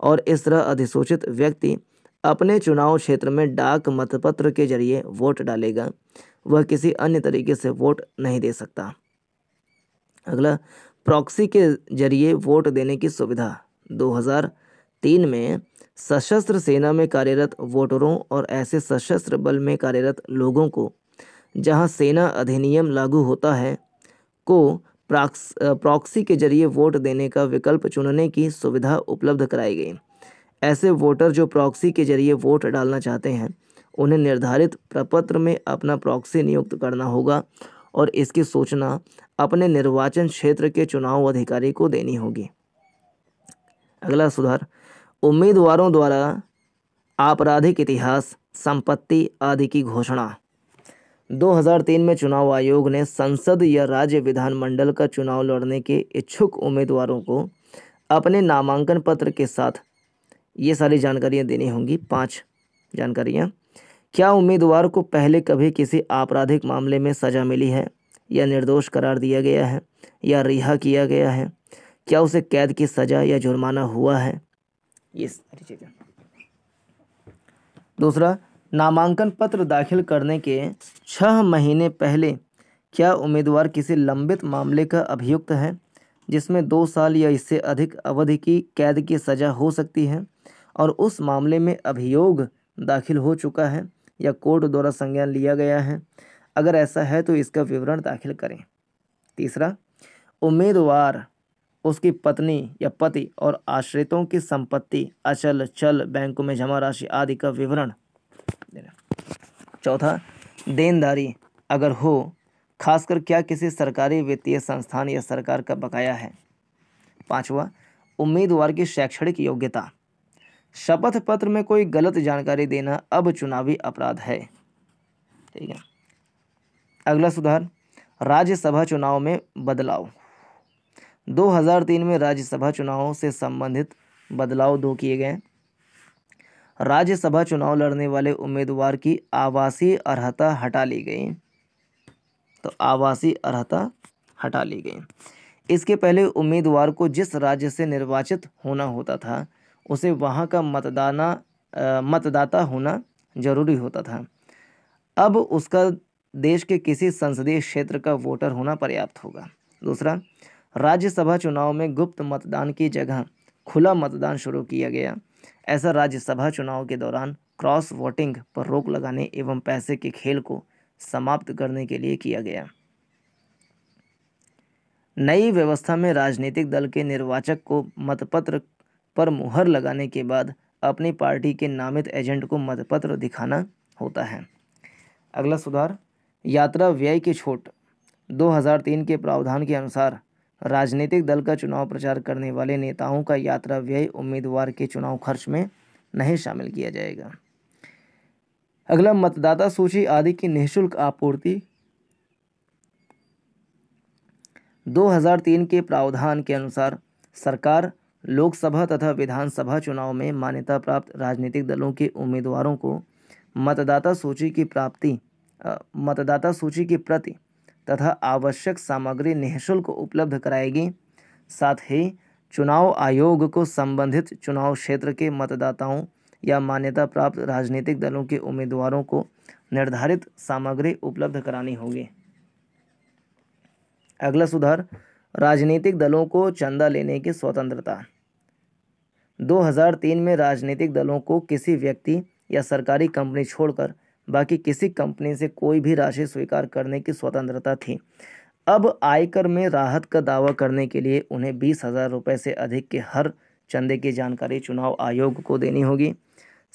और इस तरह अधिसूचित व्यक्ति अपने चुनाव क्षेत्र में डाक मतपत्र के जरिए वोट डालेगा वह किसी अन्य तरीके से वोट नहीं दे सकता अगला प्रॉक्सी के जरिए वोट देने की सुविधा 2003 में सशस्त्र सेना में कार्यरत वोटरों और ऐसे सशस्त्र बल में कार्यरत लोगों को जहां सेना अधिनियम लागू होता है को प्राक्स प्रॉक्सी के जरिए वोट देने का विकल्प चुनने की सुविधा उपलब्ध कराई गई ऐसे वोटर जो प्रॉक्सी के जरिए वोट डालना चाहते हैं उन्हें निर्धारित प्रपत्र में अपना प्रॉक्सी नियुक्त करना होगा और इसकी सूचना अपने निर्वाचन क्षेत्र के चुनाव अधिकारी को देनी होगी अगला सुधार उम्मीदवारों द्वारा आपराधिक इतिहास संपत्ति आदि की घोषणा 2003 में चुनाव आयोग ने संसद या राज्य विधानमंडल का चुनाव लड़ने के इच्छुक उम्मीदवारों को अपने नामांकन पत्र के साथ ये सारी जानकारियाँ देनी होंगी पाँच जानकारियाँ क्या उम्मीदवार को पहले कभी किसी आपराधिक मामले में सज़ा मिली है या निर्दोष करार दिया गया है या रिहा किया गया है क्या उसे कैद की सज़ा या जुर्माना हुआ है ये सारी चीज़ें दूसरा नामांकन पत्र दाखिल करने के छः महीने पहले क्या उम्मीदवार किसी लंबित मामले का अभियुक्त है जिसमें दो साल या इससे अधिक अवधि की कैद की सज़ा हो सकती है और उस मामले में अभियोग दाखिल हो चुका है या कोर्ट द्वारा संज्ञान लिया गया है अगर ऐसा है तो इसका विवरण दाखिल करें तीसरा उम्मीदवार उसकी पत्नी या पति और आश्रितों की संपत्ति अचल चल बैंकों में जमा राशि आदि का विवरण देना चौथा देनदारी अगर हो खासकर क्या किसी सरकारी वित्तीय संस्थान या सरकार का बकाया है पांचवा उम्मीदवार की शैक्षणिक योग्यता शपथ पत्र में कोई गलत जानकारी देना अब चुनावी अपराध है ठीक है अगला सुधार राज्यसभा चुनाव में बदलाव 2003 में राज्यसभा चुनावों से संबंधित बदलाव दो किए गए राज्यसभा चुनाव लड़ने वाले उम्मीदवार की आवासीय अर्हता हटा ली गई तो आवासीय अर्हता हटा ली गई इसके पहले उम्मीदवार को जिस राज्य से निर्वाचित होना होता था उसे वहाँ का मतदाना आ, मतदाता होना जरूरी होता था अब उसका देश के किसी संसदीय क्षेत्र का वोटर होना पर्याप्त होगा दूसरा राज्यसभा चुनाव में गुप्त मतदान की जगह खुला मतदान शुरू किया गया ऐसा राज्यसभा चुनाव के दौरान क्रॉस वोटिंग पर रोक लगाने एवं पैसे के खेल को समाप्त करने के लिए किया गया नई व्यवस्था में राजनीतिक दल के निर्वाचक को मतपत्र पर मुहर लगाने के बाद अपनी पार्टी के नामित एजेंट को मतपत्र दिखाना होता है अगला सुधार यात्रा व्यय की छूट 2003 के प्रावधान के अनुसार राजनीतिक दल का चुनाव प्रचार करने वाले नेताओं का यात्रा व्यय उम्मीदवार के चुनाव खर्च में नहीं शामिल किया जाएगा अगला मतदाता सूची आदि की निःशुल्क आपूर्ति 2003 के प्रावधान के अनुसार सरकार लोकसभा तथा विधानसभा चुनाव में मान्यता प्राप्त राजनीतिक दलों के उम्मीदवारों को मतदाता सूची की प्राप्ति मतदाता सूची की प्रति तथा आवश्यक सामग्री निःशुल्क उपलब्ध कराएगी साथ ही चुनाव आयोग को संबंधित चुनाव क्षेत्र के मतदाताओं या मान्यता प्राप्त राजनीतिक दलों के उम्मीदवारों को निर्धारित सामग्री उपलब्ध करानी होगी अगला सुधार राजनीतिक दलों को चंदा लेने की स्वतंत्रता 2003 में राजनीतिक दलों को किसी व्यक्ति या सरकारी कंपनी छोड़कर बाकी किसी कंपनी से कोई भी राशि स्वीकार करने की स्वतंत्रता थी अब आयकर में राहत का दावा करने के लिए उन्हें बीस हज़ार रुपये से अधिक के हर चंदे की जानकारी चुनाव आयोग को देनी होगी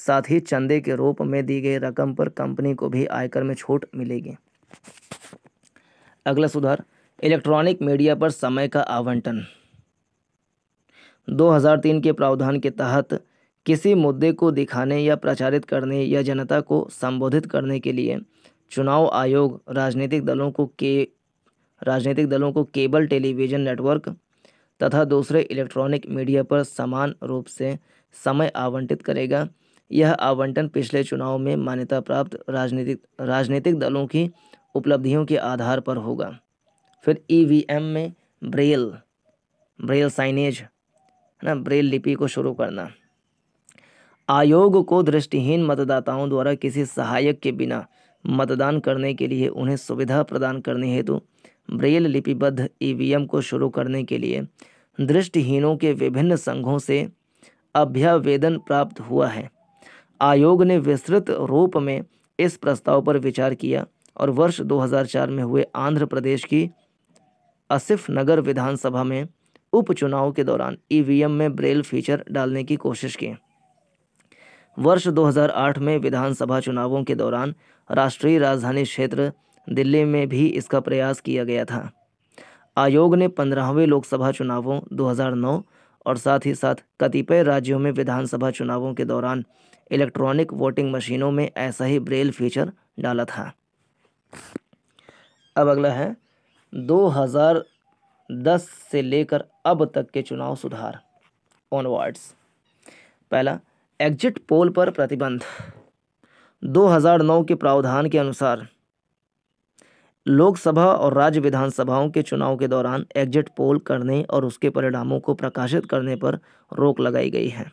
साथ ही चंदे के रूप में दी गई रकम पर कंपनी को भी आयकर में छूट मिलेगी अगला सुधार इलेक्ट्रॉनिक मीडिया पर समय का आवंटन 2003 के प्रावधान के तहत किसी मुद्दे को दिखाने या प्रचारित करने या जनता को संबोधित करने के लिए चुनाव आयोग राजनीतिक दलों को के राजनीतिक दलों को केबल टेलीविज़न नेटवर्क तथा दूसरे इलेक्ट्रॉनिक मीडिया पर समान रूप से समय आवंटित करेगा यह आवंटन पिछले चुनाव में मान्यता प्राप्त राजनीतिक राजनीतिक दलों की उपलब्धियों के आधार पर होगा फिर ईवीएम में ब्रेल ब्रेल साइनेज है ना ब्रेल लिपि को शुरू करना आयोग को दृष्टिहीन मतदाताओं द्वारा किसी सहायक के बिना मतदान करने के लिए उन्हें सुविधा प्रदान करने हेतु ब्रेल लिपिबद्ध ईवीएम को शुरू करने के लिए दृष्टिहीनों के विभिन्न संघों से अभ्यावेदन प्राप्त हुआ है आयोग ने विस्तृत रूप में इस प्रस्ताव पर विचार किया और वर्ष 2004 में हुए आंध्र प्रदेश की असिफ नगर विधानसभा में उपचुनाव के दौरान ईवीएम में ब्रेल फीचर डालने की कोशिश की वर्ष 2008 में विधानसभा चुनावों के दौरान राष्ट्रीय राजधानी क्षेत्र दिल्ली में भी इसका प्रयास किया गया था आयोग ने पंद्रहवें लोकसभा चुनावों 2009 और साथ ही साथ कतिपय राज्यों में विधानसभा चुनावों के दौरान इलेक्ट्रॉनिक वोटिंग मशीनों में ऐसा ही ब्रेल फीचर डाला था अब अगला है 2010 से लेकर अब तक के चुनाव सुधार ऑनवर्ड्स पहला एग्जिट पोल पर प्रतिबंध 2009 के प्रावधान के अनुसार लोकसभा और राज्य विधानसभाओं के चुनाव के दौरान एग्जिट पोल करने और उसके परिणामों को प्रकाशित करने पर रोक लगाई गई है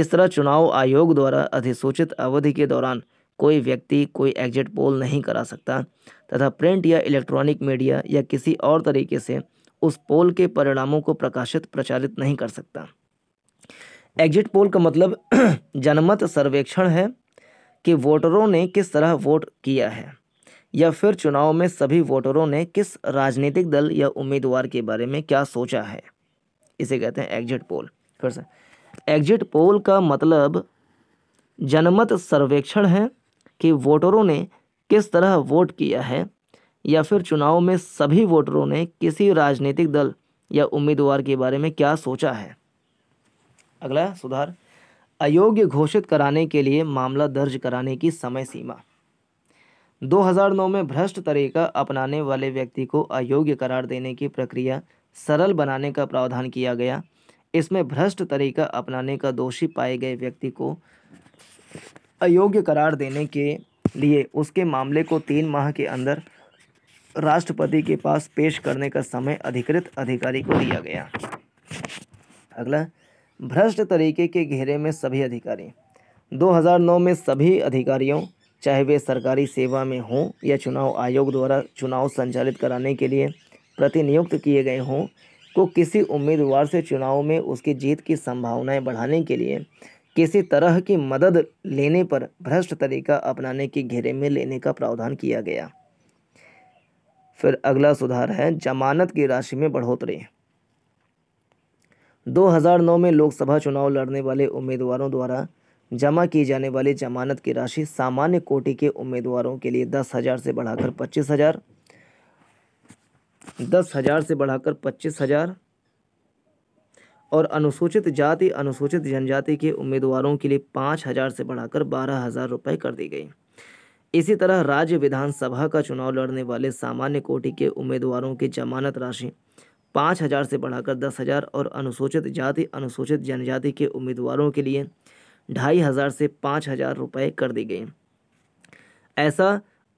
इस तरह चुनाव आयोग द्वारा अधिसूचित अवधि के दौरान कोई व्यक्ति कोई एग्जिट पोल नहीं करा सकता तथा प्रिंट या इलेक्ट्रॉनिक मीडिया या किसी और तरीके से उस पोल के परिणामों को प्रकाशित प्रचारित नहीं कर सकता एग्जिट पोल का मतलब जनमत सर्वेक्षण है कि वोटरों ने किस तरह वोट किया है या फिर चुनाव में सभी वोटरों ने किस राजनीतिक दल या उम्मीदवार के बारे में क्या सोचा है इसे कहते हैं एग्जिट पोल फिर से एग्जिट पोल का मतलब जनमत सर्वेक्षण है कि वोटरों ने किस तरह वोट किया है या फिर चुनाव में सभी वोटरों ने किसी राजनीतिक दल या उम्मीदवार के बारे में क्या सोचा है अगला सुधार अयोग्य घोषित कराने के लिए मामला दर्ज कराने की समय सीमा 2009 में भ्रष्ट तरीका अपनाने वाले व्यक्ति को अयोग्य करार देने की प्रक्रिया सरल बनाने का प्रावधान किया गया इसमें भ्रष्ट तरीका अपनाने का दोषी पाए गए व्यक्ति को अयोग्य करार देने के लिए उसके मामले को तीन माह के अंदर राष्ट्रपति के पास पेश करने का समय अधिकृत अधिकारी को दिया गया अगला भ्रष्ट तरीके के घेरे में सभी अधिकारी 2009 में सभी अधिकारियों चाहे वे सरकारी सेवा में हों या चुनाव आयोग द्वारा चुनाव संचालित कराने के लिए प्रतिनियुक्त किए गए हों को किसी उम्मीदवार से चुनाव में उसकी जीत की संभावनाएं बढ़ाने के लिए किसी तरह की मदद लेने पर भ्रष्ट तरीका अपनाने के घेरे में लेने का प्रावधान किया गया फिर अगला सुधार है जमानत की राशि में बढ़ोतरी 2009 में लोकसभा चुनाव लड़ने वाले उम्मीदवारों द्वारा जमा की जाने वाली जमानत की राशि सामान्य कोटि के उम्मीदवारों के लिए दस हज़ार से बढ़ाकर पच्चीस हज़ार दस हज़ार से बढ़ाकर पच्चीस हज़ार और अनुसूचित जाति अनुसूचित जनजाति के उम्मीदवारों के लिए पाँच हज़ार से बढ़ाकर बारह हज़ार रुपये कर दी गई इसी तरह राज्य विधानसभा का चुनाव लड़ने वाले सामान्य कोटि के उम्मीदवारों की जमानत राशि पाँच हज़ार से बढ़ाकर दस हज़ार और अनुसूचित जाति अनुसूचित जनजाति के उम्मीदवारों के लिए ढाई हज़ार से पाँच हज़ार रुपये कर दी गई ऐसा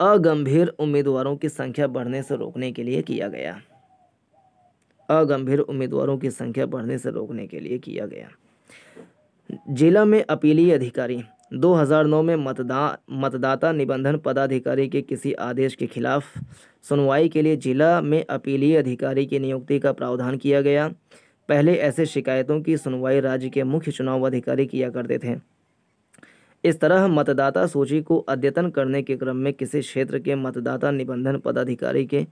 अगंभीर उम्मीदवारों की संख्या बढ़ने से रोकने के लिए किया गया अगंभीर उम्मीदवारों की संख्या बढ़ने से रोकने के लिए किया गया जिला में अपीलीय अधिकारी 2009 में मतदा मतदाता निबंधन पदाधिकारी के किसी आदेश के खिलाफ सुनवाई के लिए जिला में अपीलीय अधिकारी की नियुक्ति का प्रावधान किया गया पहले ऐसे शिकायतों की सुनवाई राज्य के मुख्य चुनाव अधिकारी किया करते थे इस तरह मतदाता सूची को अद्यतन करने के क्रम में किसी क्षेत्र के मतदाता निबंधन पदाधिकारी के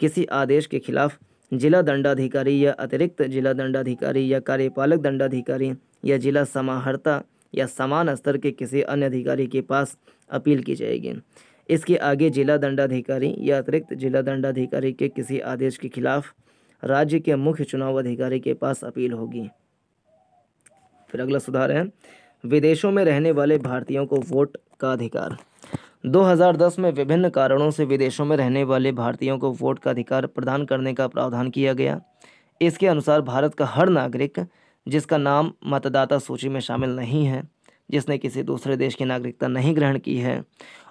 किसी आदेश के खिलाफ जिला दंडाधिकारी या अतिरिक्त जिला दंडाधिकारी या कार्यपालक दंडाधिकारी या जिला समाहर्ता या समान स्तर के किसी अन्य अधिकारी के पास अपील की जाएगी इसके आगे जिला दंडाधिकारी या अतिरिक्त जिला दंडाधिकारी के किसी आदेश के खिलाफ राज्य के मुख्य चुनाव अधिकारी के पास अपील होगी फिर अगला सुधार है विदेशों में रहने वाले भारतीयों को वोट का अधिकार 2010 में विभिन्न कारणों से विदेशों में रहने वाले भारतीयों को वोट का अधिकार प्रदान करने का प्रावधान किया गया इसके अनुसार भारत का हर नागरिक जिसका नाम मतदाता सूची में शामिल नहीं है जिसने किसी दूसरे देश की नागरिकता नहीं ग्रहण की है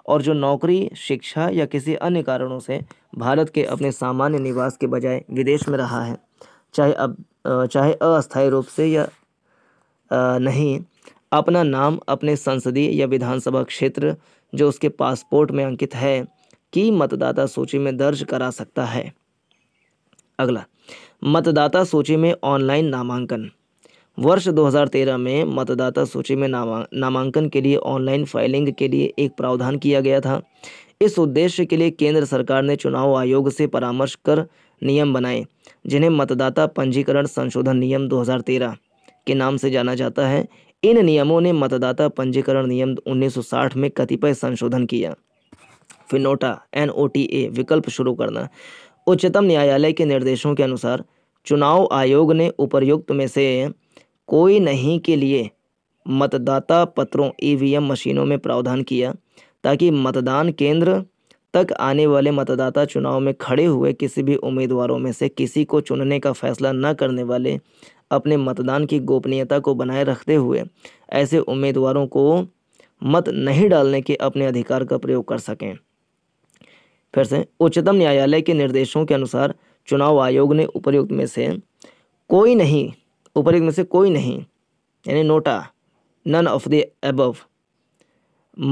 और जो नौकरी शिक्षा या किसी अन्य कारणों से भारत के अपने सामान्य निवास के बजाय विदेश में रहा है चाहे अब चाहे अस्थायी रूप से या नहीं अपना नाम अपने संसदीय या विधानसभा क्षेत्र जो उसके पासपोर्ट में अंकित है की मतदाता सूची में दर्ज करा सकता है अगला मतदाता सूची में ऑनलाइन नामांकन वर्ष 2013 में मतदाता सूची में नामांकन के लिए ऑनलाइन फाइलिंग के लिए एक प्रावधान किया गया था इस उद्देश्य के लिए केंद्र सरकार ने चुनाव आयोग से परामर्श कर नियम बनाए जिन्हें मतदाता पंजीकरण संशोधन नियम 2013 के नाम से जाना जाता है इन नियमों ने मतदाता पंजीकरण नियम 1960 में कतिपय संशोधन किया ओ टी एन विकल्प शुरू करना उच्चतम न्यायालय के निर्देशों के अनुसार चुनाव आयोग ने उपर्युक्त में से कोई नहीं के लिए मतदाता पत्रों ईवीएम e मशीनों में प्रावधान किया ताकि मतदान केंद्र तक आने वाले मतदाता चुनाव में खड़े हुए किसी भी उम्मीदवारों में से किसी को चुनने का फैसला न करने वाले अपने मतदान की गोपनीयता को बनाए रखते हुए ऐसे उम्मीदवारों को मत नहीं डालने के अपने अधिकार का प्रयोग कर सकें फिर से उच्चतम न्यायालय के निर्देशों के अनुसार चुनाव आयोग ने उपयुक्त में से कोई नहीं ऊपर में से कोई नहीं यानी NOTA none of the above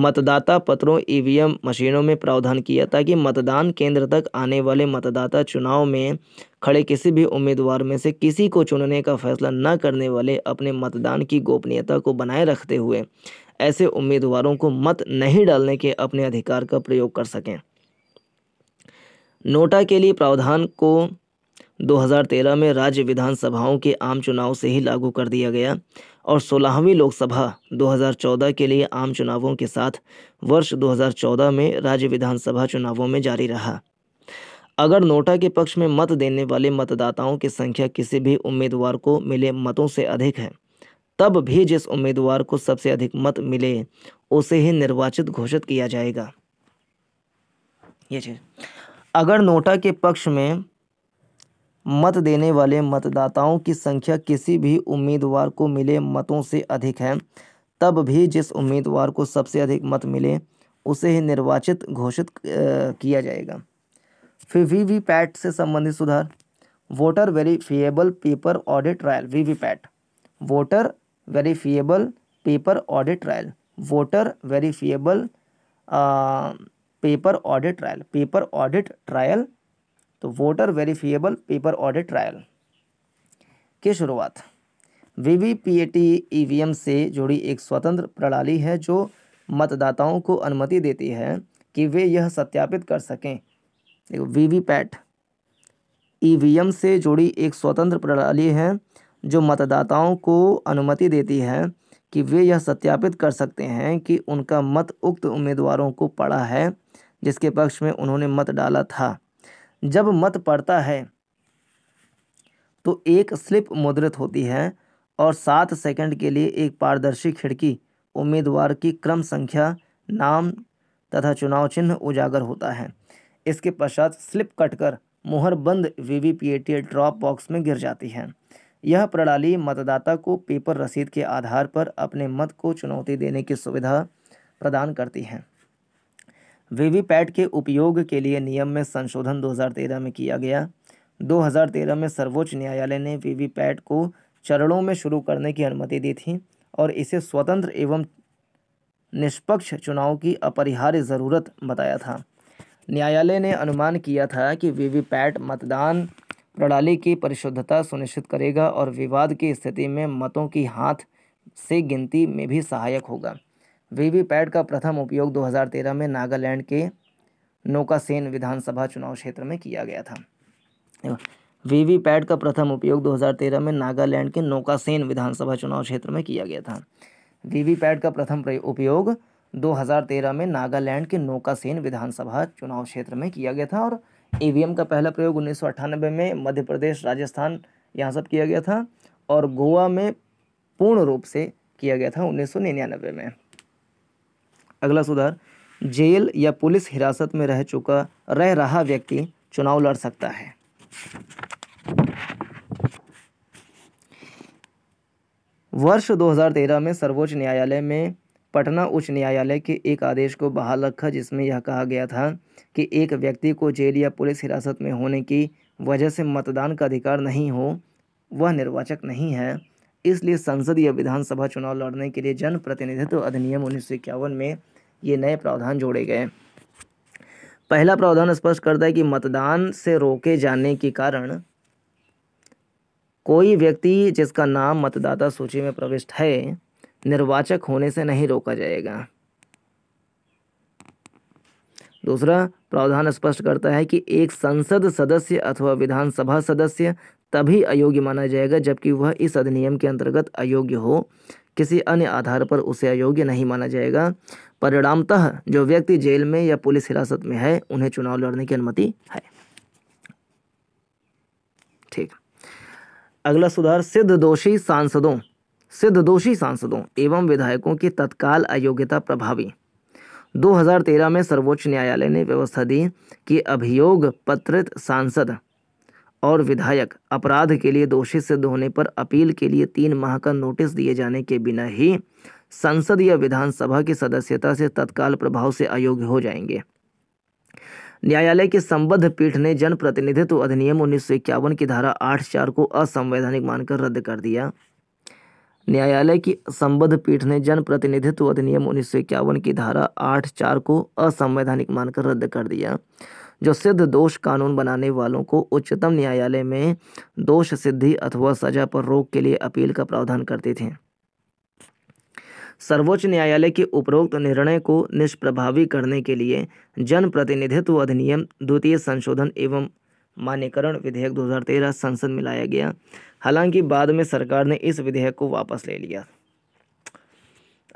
मतदाता पत्रों ईवीएम e मशीनों में प्रावधान किया ताकि मतदान केंद्र तक आने वाले मतदाता चुनाव में खड़े किसी भी उम्मीदवार में से किसी को चुनने का फैसला न करने वाले अपने मतदान की गोपनीयता को बनाए रखते हुए ऐसे उम्मीदवारों को मत नहीं डालने के अपने अधिकार का प्रयोग कर सकें नोटा के लिए प्रावधान को 2013 में राज्य विधानसभाओं के आम चुनाव से ही लागू कर दिया गया और सोलहवीं लोकसभा 2014 के लिए आम चुनावों के साथ वर्ष 2014 में राज्य विधानसभा चुनावों में जारी रहा अगर नोटा के पक्ष में मत देने वाले मतदाताओं की संख्या किसी भी उम्मीदवार को मिले मतों से अधिक है तब भी जिस उम्मीदवार को सबसे अधिक मत मिले उसे ही निर्वाचित घोषित किया जाएगा ये चीज़ अगर नोटा के पक्ष में मत देने वाले मतदाताओं की संख्या किसी भी उम्मीदवार को मिले मतों से अधिक है तब भी जिस उम्मीदवार को सबसे अधिक मत मिले उसे ही निर्वाचित घोषित किया जाएगा फिर वी वी पैट से संबंधित सुधार voter verifiable paper audit trail VVPAT voter verifiable paper audit trail voter verifiable paper audit trail paper audit trail तो voter verifiable paper audit trail की शुरुआत V V P A T E V M से जुड़ी एक स्वतंत्र प्रणाली है जो मतदाताओं को अनुमति देती है कि वे यह सत्यापित कर सकें देखो VVPAT E V M से जुड़ी एक स्वतंत्र प्रणाली है जो मतदाताओं को अनुमति देती है कि वे यह सत्यापित कर सकते हैं कि उनका मत उक्त उम्मीदवारों को पड़ा है जिसके पक्ष में उन्होंने मत डाला था जब मत पड़ता है तो एक स्लिप मुद्रित होती है और सात सेकंड के लिए एक पारदर्शी खिड़की उम्मीदवार की क्रम संख्या नाम तथा चुनाव चिन्ह उजागर होता है इसके पश्चात स्लिप कटकर मुहरबंद वीवीपीएटी ड्रॉप बॉक्स में गिर जाती है यह प्रणाली मतदाता को पेपर रसीद के आधार पर अपने मत को चुनौती देने की सुविधा प्रदान करती है वीवीपैट के उपयोग के लिए नियम में संशोधन 2013 में किया गया 2013 में सर्वोच्च न्यायालय ने वीवीपैट को चरणों में शुरू करने की अनुमति दी थी और इसे स्वतंत्र एवं निष्पक्ष चुनाव की अपरिहार्य ज़रूरत बताया था न्यायालय ने अनुमान किया था कि वीवीपैट मतदान प्रणाली की परिशुद्धता सुनिश्चित करेगा और विवाद की स्थिति में मतों की हाथ से गिनती में भी सहायक होगा वीवीपैट का प्रथम उपयोग 2013 में नागालैंड के नोकासेन विधानसभा चुनाव क्षेत्र में किया गया था वीवीपैट का प्रथम उपयोग 2013 में नागालैंड के नोकासेन विधानसभा चुनाव क्षेत्र में किया गया था वीवीपैट का प्रथम उपयोग 2013 में नागालैंड के नोकासेन विधानसभा चुनाव क्षेत्र में किया गया था और ईवीएम का पहला प्रयोग उन्नीस में मध्य प्रदेश राजस्थान यहाँ सब किया गया था और गोवा में पूर्ण रूप से किया गया था उन्नीस में अगला सुधार जेल या पुलिस हिरासत में रह चुका रह रहा व्यक्ति चुनाव लड़ सकता है वर्ष 2013 में सर्वोच्च न्यायालय में पटना उच्च न्यायालय के एक आदेश को बहाल रखा जिसमें यह कहा गया था कि एक व्यक्ति को जेल या पुलिस हिरासत में होने की वजह से मतदान का अधिकार नहीं हो वह निर्वाचक नहीं है इसलिए संसद या विधानसभा चुनाव लड़ने के लिए जनप्रतिनिधित्व अधिनियम उन्नीस में ये नए प्रावधान जोड़े गए पहला प्रावधान स्पष्ट करता है कि मतदान से रोके जाने के कारण कोई व्यक्ति जिसका नाम मतदाता सूची में प्रविष्ट है निर्वाचक होने से नहीं रोका जाएगा दूसरा प्रावधान स्पष्ट करता है कि एक संसद सदस्य अथवा विधानसभा सदस्य तभी अयोग्य माना जाएगा जबकि वह इस अधिनियम के अंतर्गत अयोग्य हो किसी अन्य आधार पर उसे अयोग्य नहीं माना जाएगा परिणामतः जो व्यक्ति जेल में या पुलिस हिरासत में है उन्हें चुनाव लड़ने की अनुमति है ठीक अगला सुधार सिद्ध दोषी सांसदों सिद्ध दोषी सांसदों एवं विधायकों की तत्काल अयोग्यता प्रभावी 2013 में सर्वोच्च न्यायालय ने व्यवस्था दी कि अभियोग पत्रित सांसद और विधायक अपराध के लिए दोषी सिद्ध होने पर अपील के लिए तीन माह का नोटिस दिए जाने के बिना ही संसद या विधानसभा की सदस्यता से तत्काल प्रभाव से अयोग्य हो जाएंगे न्यायालय की संबद्ध पीठ ने जनप्रतिनिधित्व अधिनियम उन्नीस की धारा आठ चार को असंवैधानिक मानकर रद्द कर दिया न्यायालय की संबद्ध पीठ ने जनप्रतिनिधित्व अधिनियम उन्नीस की धारा आठ चार को असंवैधानिक मानकर रद्द कर दिया जो सिद्ध दोष कानून बनाने वालों को उच्चतम न्यायालय में दोष सिद्धि अथवा सजा पर रोक के लिए अपील का प्रावधान करते थे सर्वोच्च न्यायालय के उपरोक्त निर्णय को निष्प्रभावी करने के लिए जनप्रतिनिधित्व अधिनियम द्वितीय संशोधन एवं मान्यकरण विधेयक 2013 संसद में लाया गया हालांकि बाद में सरकार ने इस विधेयक को वापस ले लिया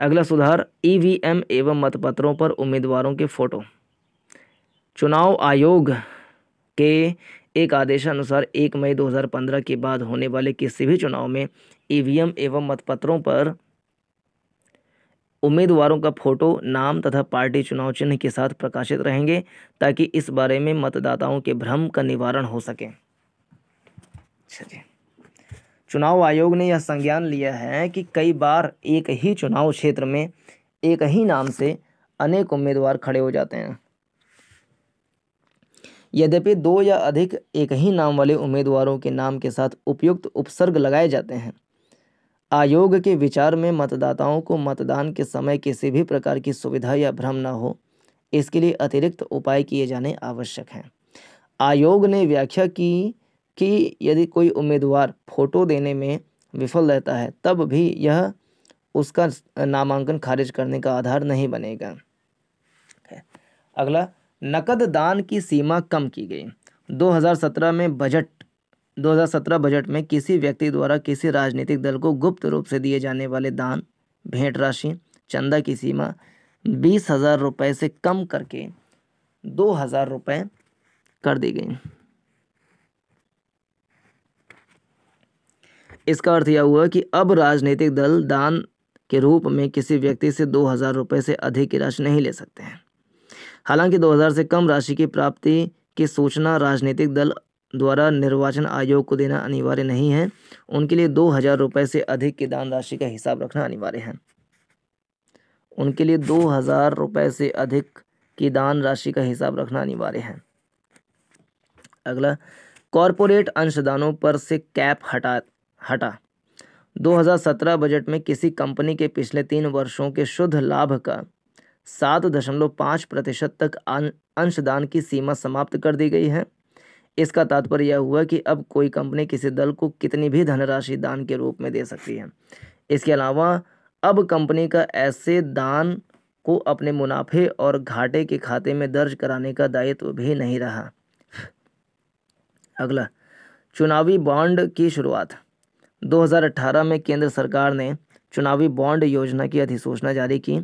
अगला सुधार ईवीएम एवं मतपत्रों पर उम्मीदवारों के फोटो चुनाव आयोग के एक आदेशानुसार 1 मई 2015 के बाद होने वाले किसी भी चुनाव में ईवीएम एवं मतपत्रों पर उम्मीदवारों का फोटो नाम तथा पार्टी चुनाव चिन्ह के साथ प्रकाशित रहेंगे ताकि इस बारे में मतदाताओं के भ्रम का निवारण हो सके अच्छा चुनाव आयोग ने यह संज्ञान लिया है कि कई बार एक ही चुनाव क्षेत्र में एक ही नाम से अनेक उम्मीदवार खड़े हो जाते हैं यद्यपि दो या अधिक एक ही नाम वाले उम्मीदवारों के नाम के साथ उपयुक्त उपसर्ग लगाए जाते हैं आयोग के विचार में मतदाताओं को मतदान के समय किसी भी प्रकार की सुविधा या भ्रम न हो इसके लिए अतिरिक्त उपाय किए जाने आवश्यक हैं आयोग ने व्याख्या की कि यदि कोई उम्मीदवार फोटो देने में विफल रहता है तब भी यह उसका नामांकन खारिज करने का आधार नहीं बनेगा अगला नकद दान की सीमा कम की गई 2017 में बजट 2017 बजट में किसी व्यक्ति द्वारा किसी राजनीतिक दल को गुप्त रूप से दिए जाने वाले दान भेंट राशि चंदा की सीमा बीस हज़ार रुपये से कम करके दो हज़ार रुपये कर दी गई इसका अर्थ यह हुआ कि अब राजनीतिक दल दान के रूप में किसी व्यक्ति से दो हज़ार रुपये से अधिक की राशि नहीं ले सकते हैं हालांकि दो हजार से कम राशि की प्राप्ति की सूचना राजनीतिक दल द्वारा निर्वाचन आयोग को देना अनिवार्य नहीं है उनके लिए दो हज़ार रुपये से अधिक की दान राशि का हिसाब रखना अनिवार्य है उनके लिए दो हज़ार रुपये से अधिक की दान राशि का हिसाब रखना अनिवार्य है अगला कॉरपोरेट अंशदानों पर से कैप हटा हटा 2017 बजट में किसी कंपनी के पिछले तीन वर्षों के शुद्ध लाभ का सात दशमलव पाँच प्रतिशत तक अं, अंशदान की सीमा समाप्त कर दी गई है इसका तात्पर्य यह हुआ कि अब कोई कंपनी किसी दल को कितनी भी धनराशि दान के रूप में दे सकती है इसके अलावा अब कंपनी का ऐसे दान को अपने मुनाफे और घाटे के खाते में दर्ज कराने का दायित्व भी नहीं रहा अगला चुनावी बॉन्ड की शुरुआत 2018 में केंद्र सरकार ने चुनावी बॉन्ड योजना की अधिसूचना जारी की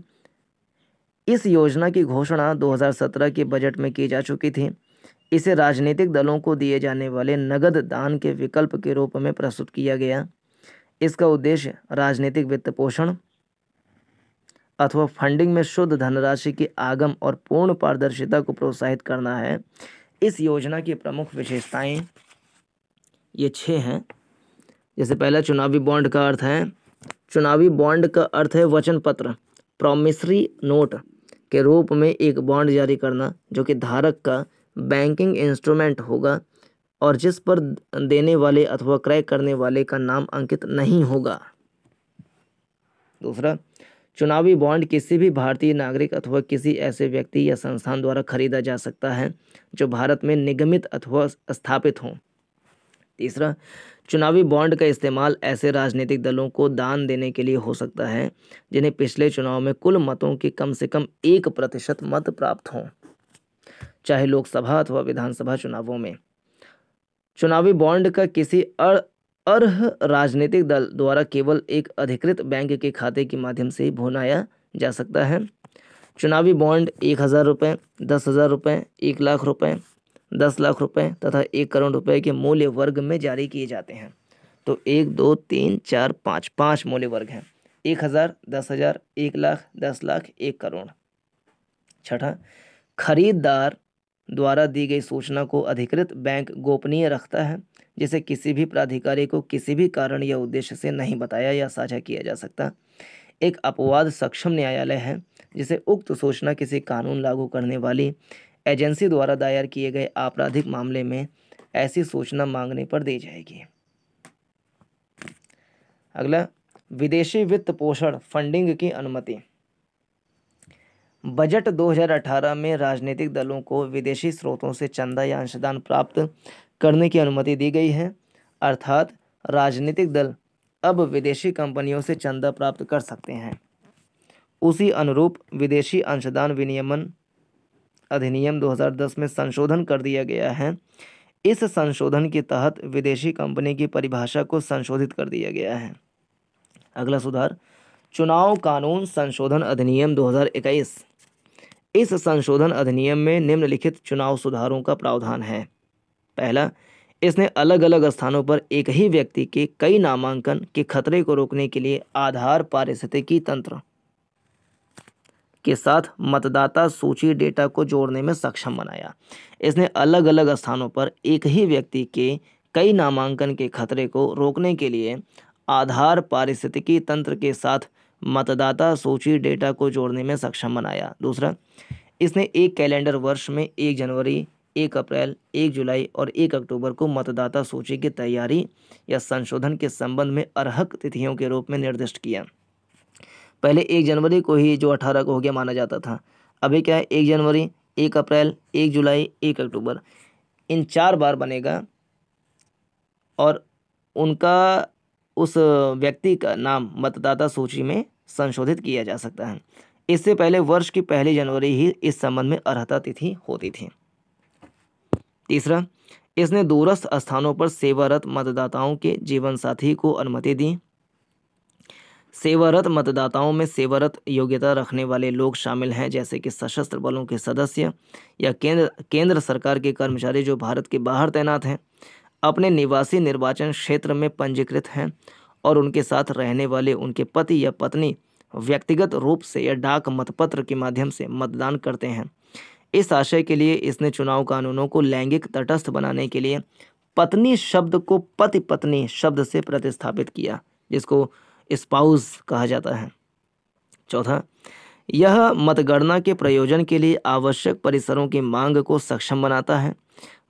इस योजना की घोषणा 2017 के बजट में की जा चुकी थी इसे राजनीतिक दलों को दिए जाने वाले नगद दान के विकल्प के रूप में प्रस्तुत किया गया इसका उद्देश्य राजनीतिक वित्त पोषण अथवा फंडिंग में शुद्ध धनराशि की आगम और पूर्ण पारदर्शिता को प्रोत्साहित करना है इस योजना की प्रमुख विशेषताएं ये छः हैं जैसे पहला चुनावी बॉन्ड का अर्थ है चुनावी बॉन्ड का अर्थ है वचन पत्र प्रोमिसरी नोट के रूप में एक बॉन्ड जारी करना जो कि धारक का बैंकिंग इंस्ट्रूमेंट होगा और जिस पर देने वाले अथवा क्रय करने वाले का नाम अंकित नहीं होगा दूसरा चुनावी बॉन्ड किसी भी भारतीय नागरिक अथवा किसी ऐसे व्यक्ति या संस्थान द्वारा खरीदा जा सकता है जो भारत में निगमित अथवा स्थापित हों तीसरा चुनावी बॉन्ड का इस्तेमाल ऐसे राजनीतिक दलों को दान देने के लिए हो सकता है जिन्हें पिछले चुनाव में कुल मतों के कम से कम एक प्रतिशत मत प्राप्त हों चाहे लोकसभा अथवा विधानसभा चुनावों में चुनावी बॉन्ड का किसी अर्ह राजनीतिक दल द्वारा केवल एक अधिकृत बैंक के खाते के माध्यम से ही भुनाया जा सकता है चुनावी बॉन्ड एक हज़ार रुपये दस हज़ार रुपये एक लाख रुपये दस लाख रुपये तथा एक करोड़ रुपये के मूल्य वर्ग में जारी किए जाते हैं तो एक दो तीन चार पाँच पाँच मूल्य वर्ग हैं एक हज़ार दस हज़ार एक लाख दस लाख एक करोड़ छठा खरीददार द्वारा दी गई सूचना को अधिकृत बैंक गोपनीय रखता है जिसे किसी भी प्राधिकारी को किसी भी कारण या उद्देश्य से नहीं बताया या साझा किया जा सकता एक अपवाद सक्षम न्यायालय है जिसे उक्त सूचना किसी कानून लागू करने वाली एजेंसी द्वारा दायर किए गए आपराधिक मामले में ऐसी सूचना मांगने पर दी जाएगी अगला विदेशी वित्त पोषण फंडिंग की अनुमति बजट 2018 में राजनीतिक दलों को विदेशी स्रोतों से चंदा या अंशदान प्राप्त करने की अनुमति दी गई है अर्थात राजनीतिक दल अब विदेशी कंपनियों से चंदा प्राप्त कर सकते हैं उसी अनुरूप विदेशी अंशदान विनियमन अधिनियम 2010 में संशोधन कर दिया गया है इस संशोधन के तहत विदेशी कंपनी की परिभाषा को संशोधित कर दिया गया है अगला सुधार चुनाव कानून संशोधन अधिनियम 2021 इस संशोधन अधिनियम में निम्नलिखित चुनाव सुधारों का प्रावधान है पहला इसने अलग अलग स्थानों पर एक ही व्यक्ति के कई नामांकन के खतरे को रोकने के लिए आधार पारिस्थितिकी तंत्र के साथ मतदाता सूची डेटा को जोड़ने में सक्षम बनाया इसने अलग अलग स्थानों पर एक ही व्यक्ति के कई नामांकन के खतरे को रोकने के लिए आधार पारिस्थितिकी तंत्र के साथ मतदाता सूची डेटा को जोड़ने में सक्षम बनाया दूसरा इसने एक कैलेंडर वर्ष में एक जनवरी एक अप्रैल एक जुलाई और एक अक्टूबर को मतदाता सूची की तैयारी या संशोधन के संबंध में अर्हक तिथियों के रूप में निर्दिष्ट किया पहले एक जनवरी को ही जो अठारह को हो गया माना जाता था अभी क्या है एक जनवरी एक अप्रैल एक जुलाई एक अक्टूबर इन चार बार बनेगा और उनका उस व्यक्ति का नाम मतदाता सूची में संशोधित किया जा सकता है इससे पहले वर्ष की पहली जनवरी ही इस संबंध में अर्हता तिथि होती थी तीसरा इसने दूरस्थ स्थानों पर सेवारत मतदाताओं के जीवन साथी को अनुमति दी सेवारत मतदाताओं में सेवारत योग्यता रखने वाले लोग शामिल हैं जैसे कि सशस्त्र बलों के सदस्य या केंद्र केंद्र सरकार के कर्मचारी जो भारत के बाहर तैनात हैं अपने निवासी निर्वाचन क्षेत्र में पंजीकृत हैं और उनके साथ रहने वाले उनके पति या पत्नी व्यक्तिगत रूप से या डाक मतपत्र के माध्यम से मतदान करते हैं इस आशय के लिए इसने चुनाव कानूनों को लैंगिक तटस्थ बनाने के लिए पत्नी शब्द को पति पत्नी शब्द से प्रतिस्थापित किया जिसको स्पाउस कहा जाता है चौथा यह मतगणना के प्रयोजन के लिए आवश्यक परिसरों की मांग को सक्षम बनाता है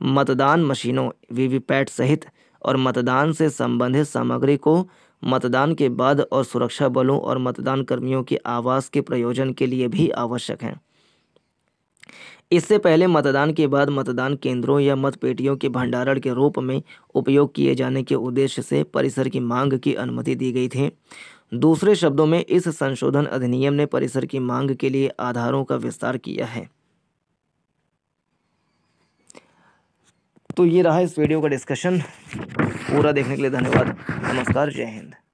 मतदान मशीनों वीवीपैट सहित और मतदान से संबंधित सामग्री को मतदान के बाद और सुरक्षा बलों और मतदान कर्मियों के आवास के प्रयोजन के लिए भी आवश्यक हैं इससे पहले मतदान के बाद मतदान केंद्रों या मतपेटियों के भंडारण के रूप में उपयोग किए जाने के उद्देश्य से परिसर की मांग की अनुमति दी गई थी दूसरे शब्दों में इस संशोधन अधिनियम ने परिसर की मांग के लिए आधारों का विस्तार किया है तो ये रहा इस वीडियो का डिस्कशन पूरा देखने के लिए धन्यवाद नमस्कार जय हिंद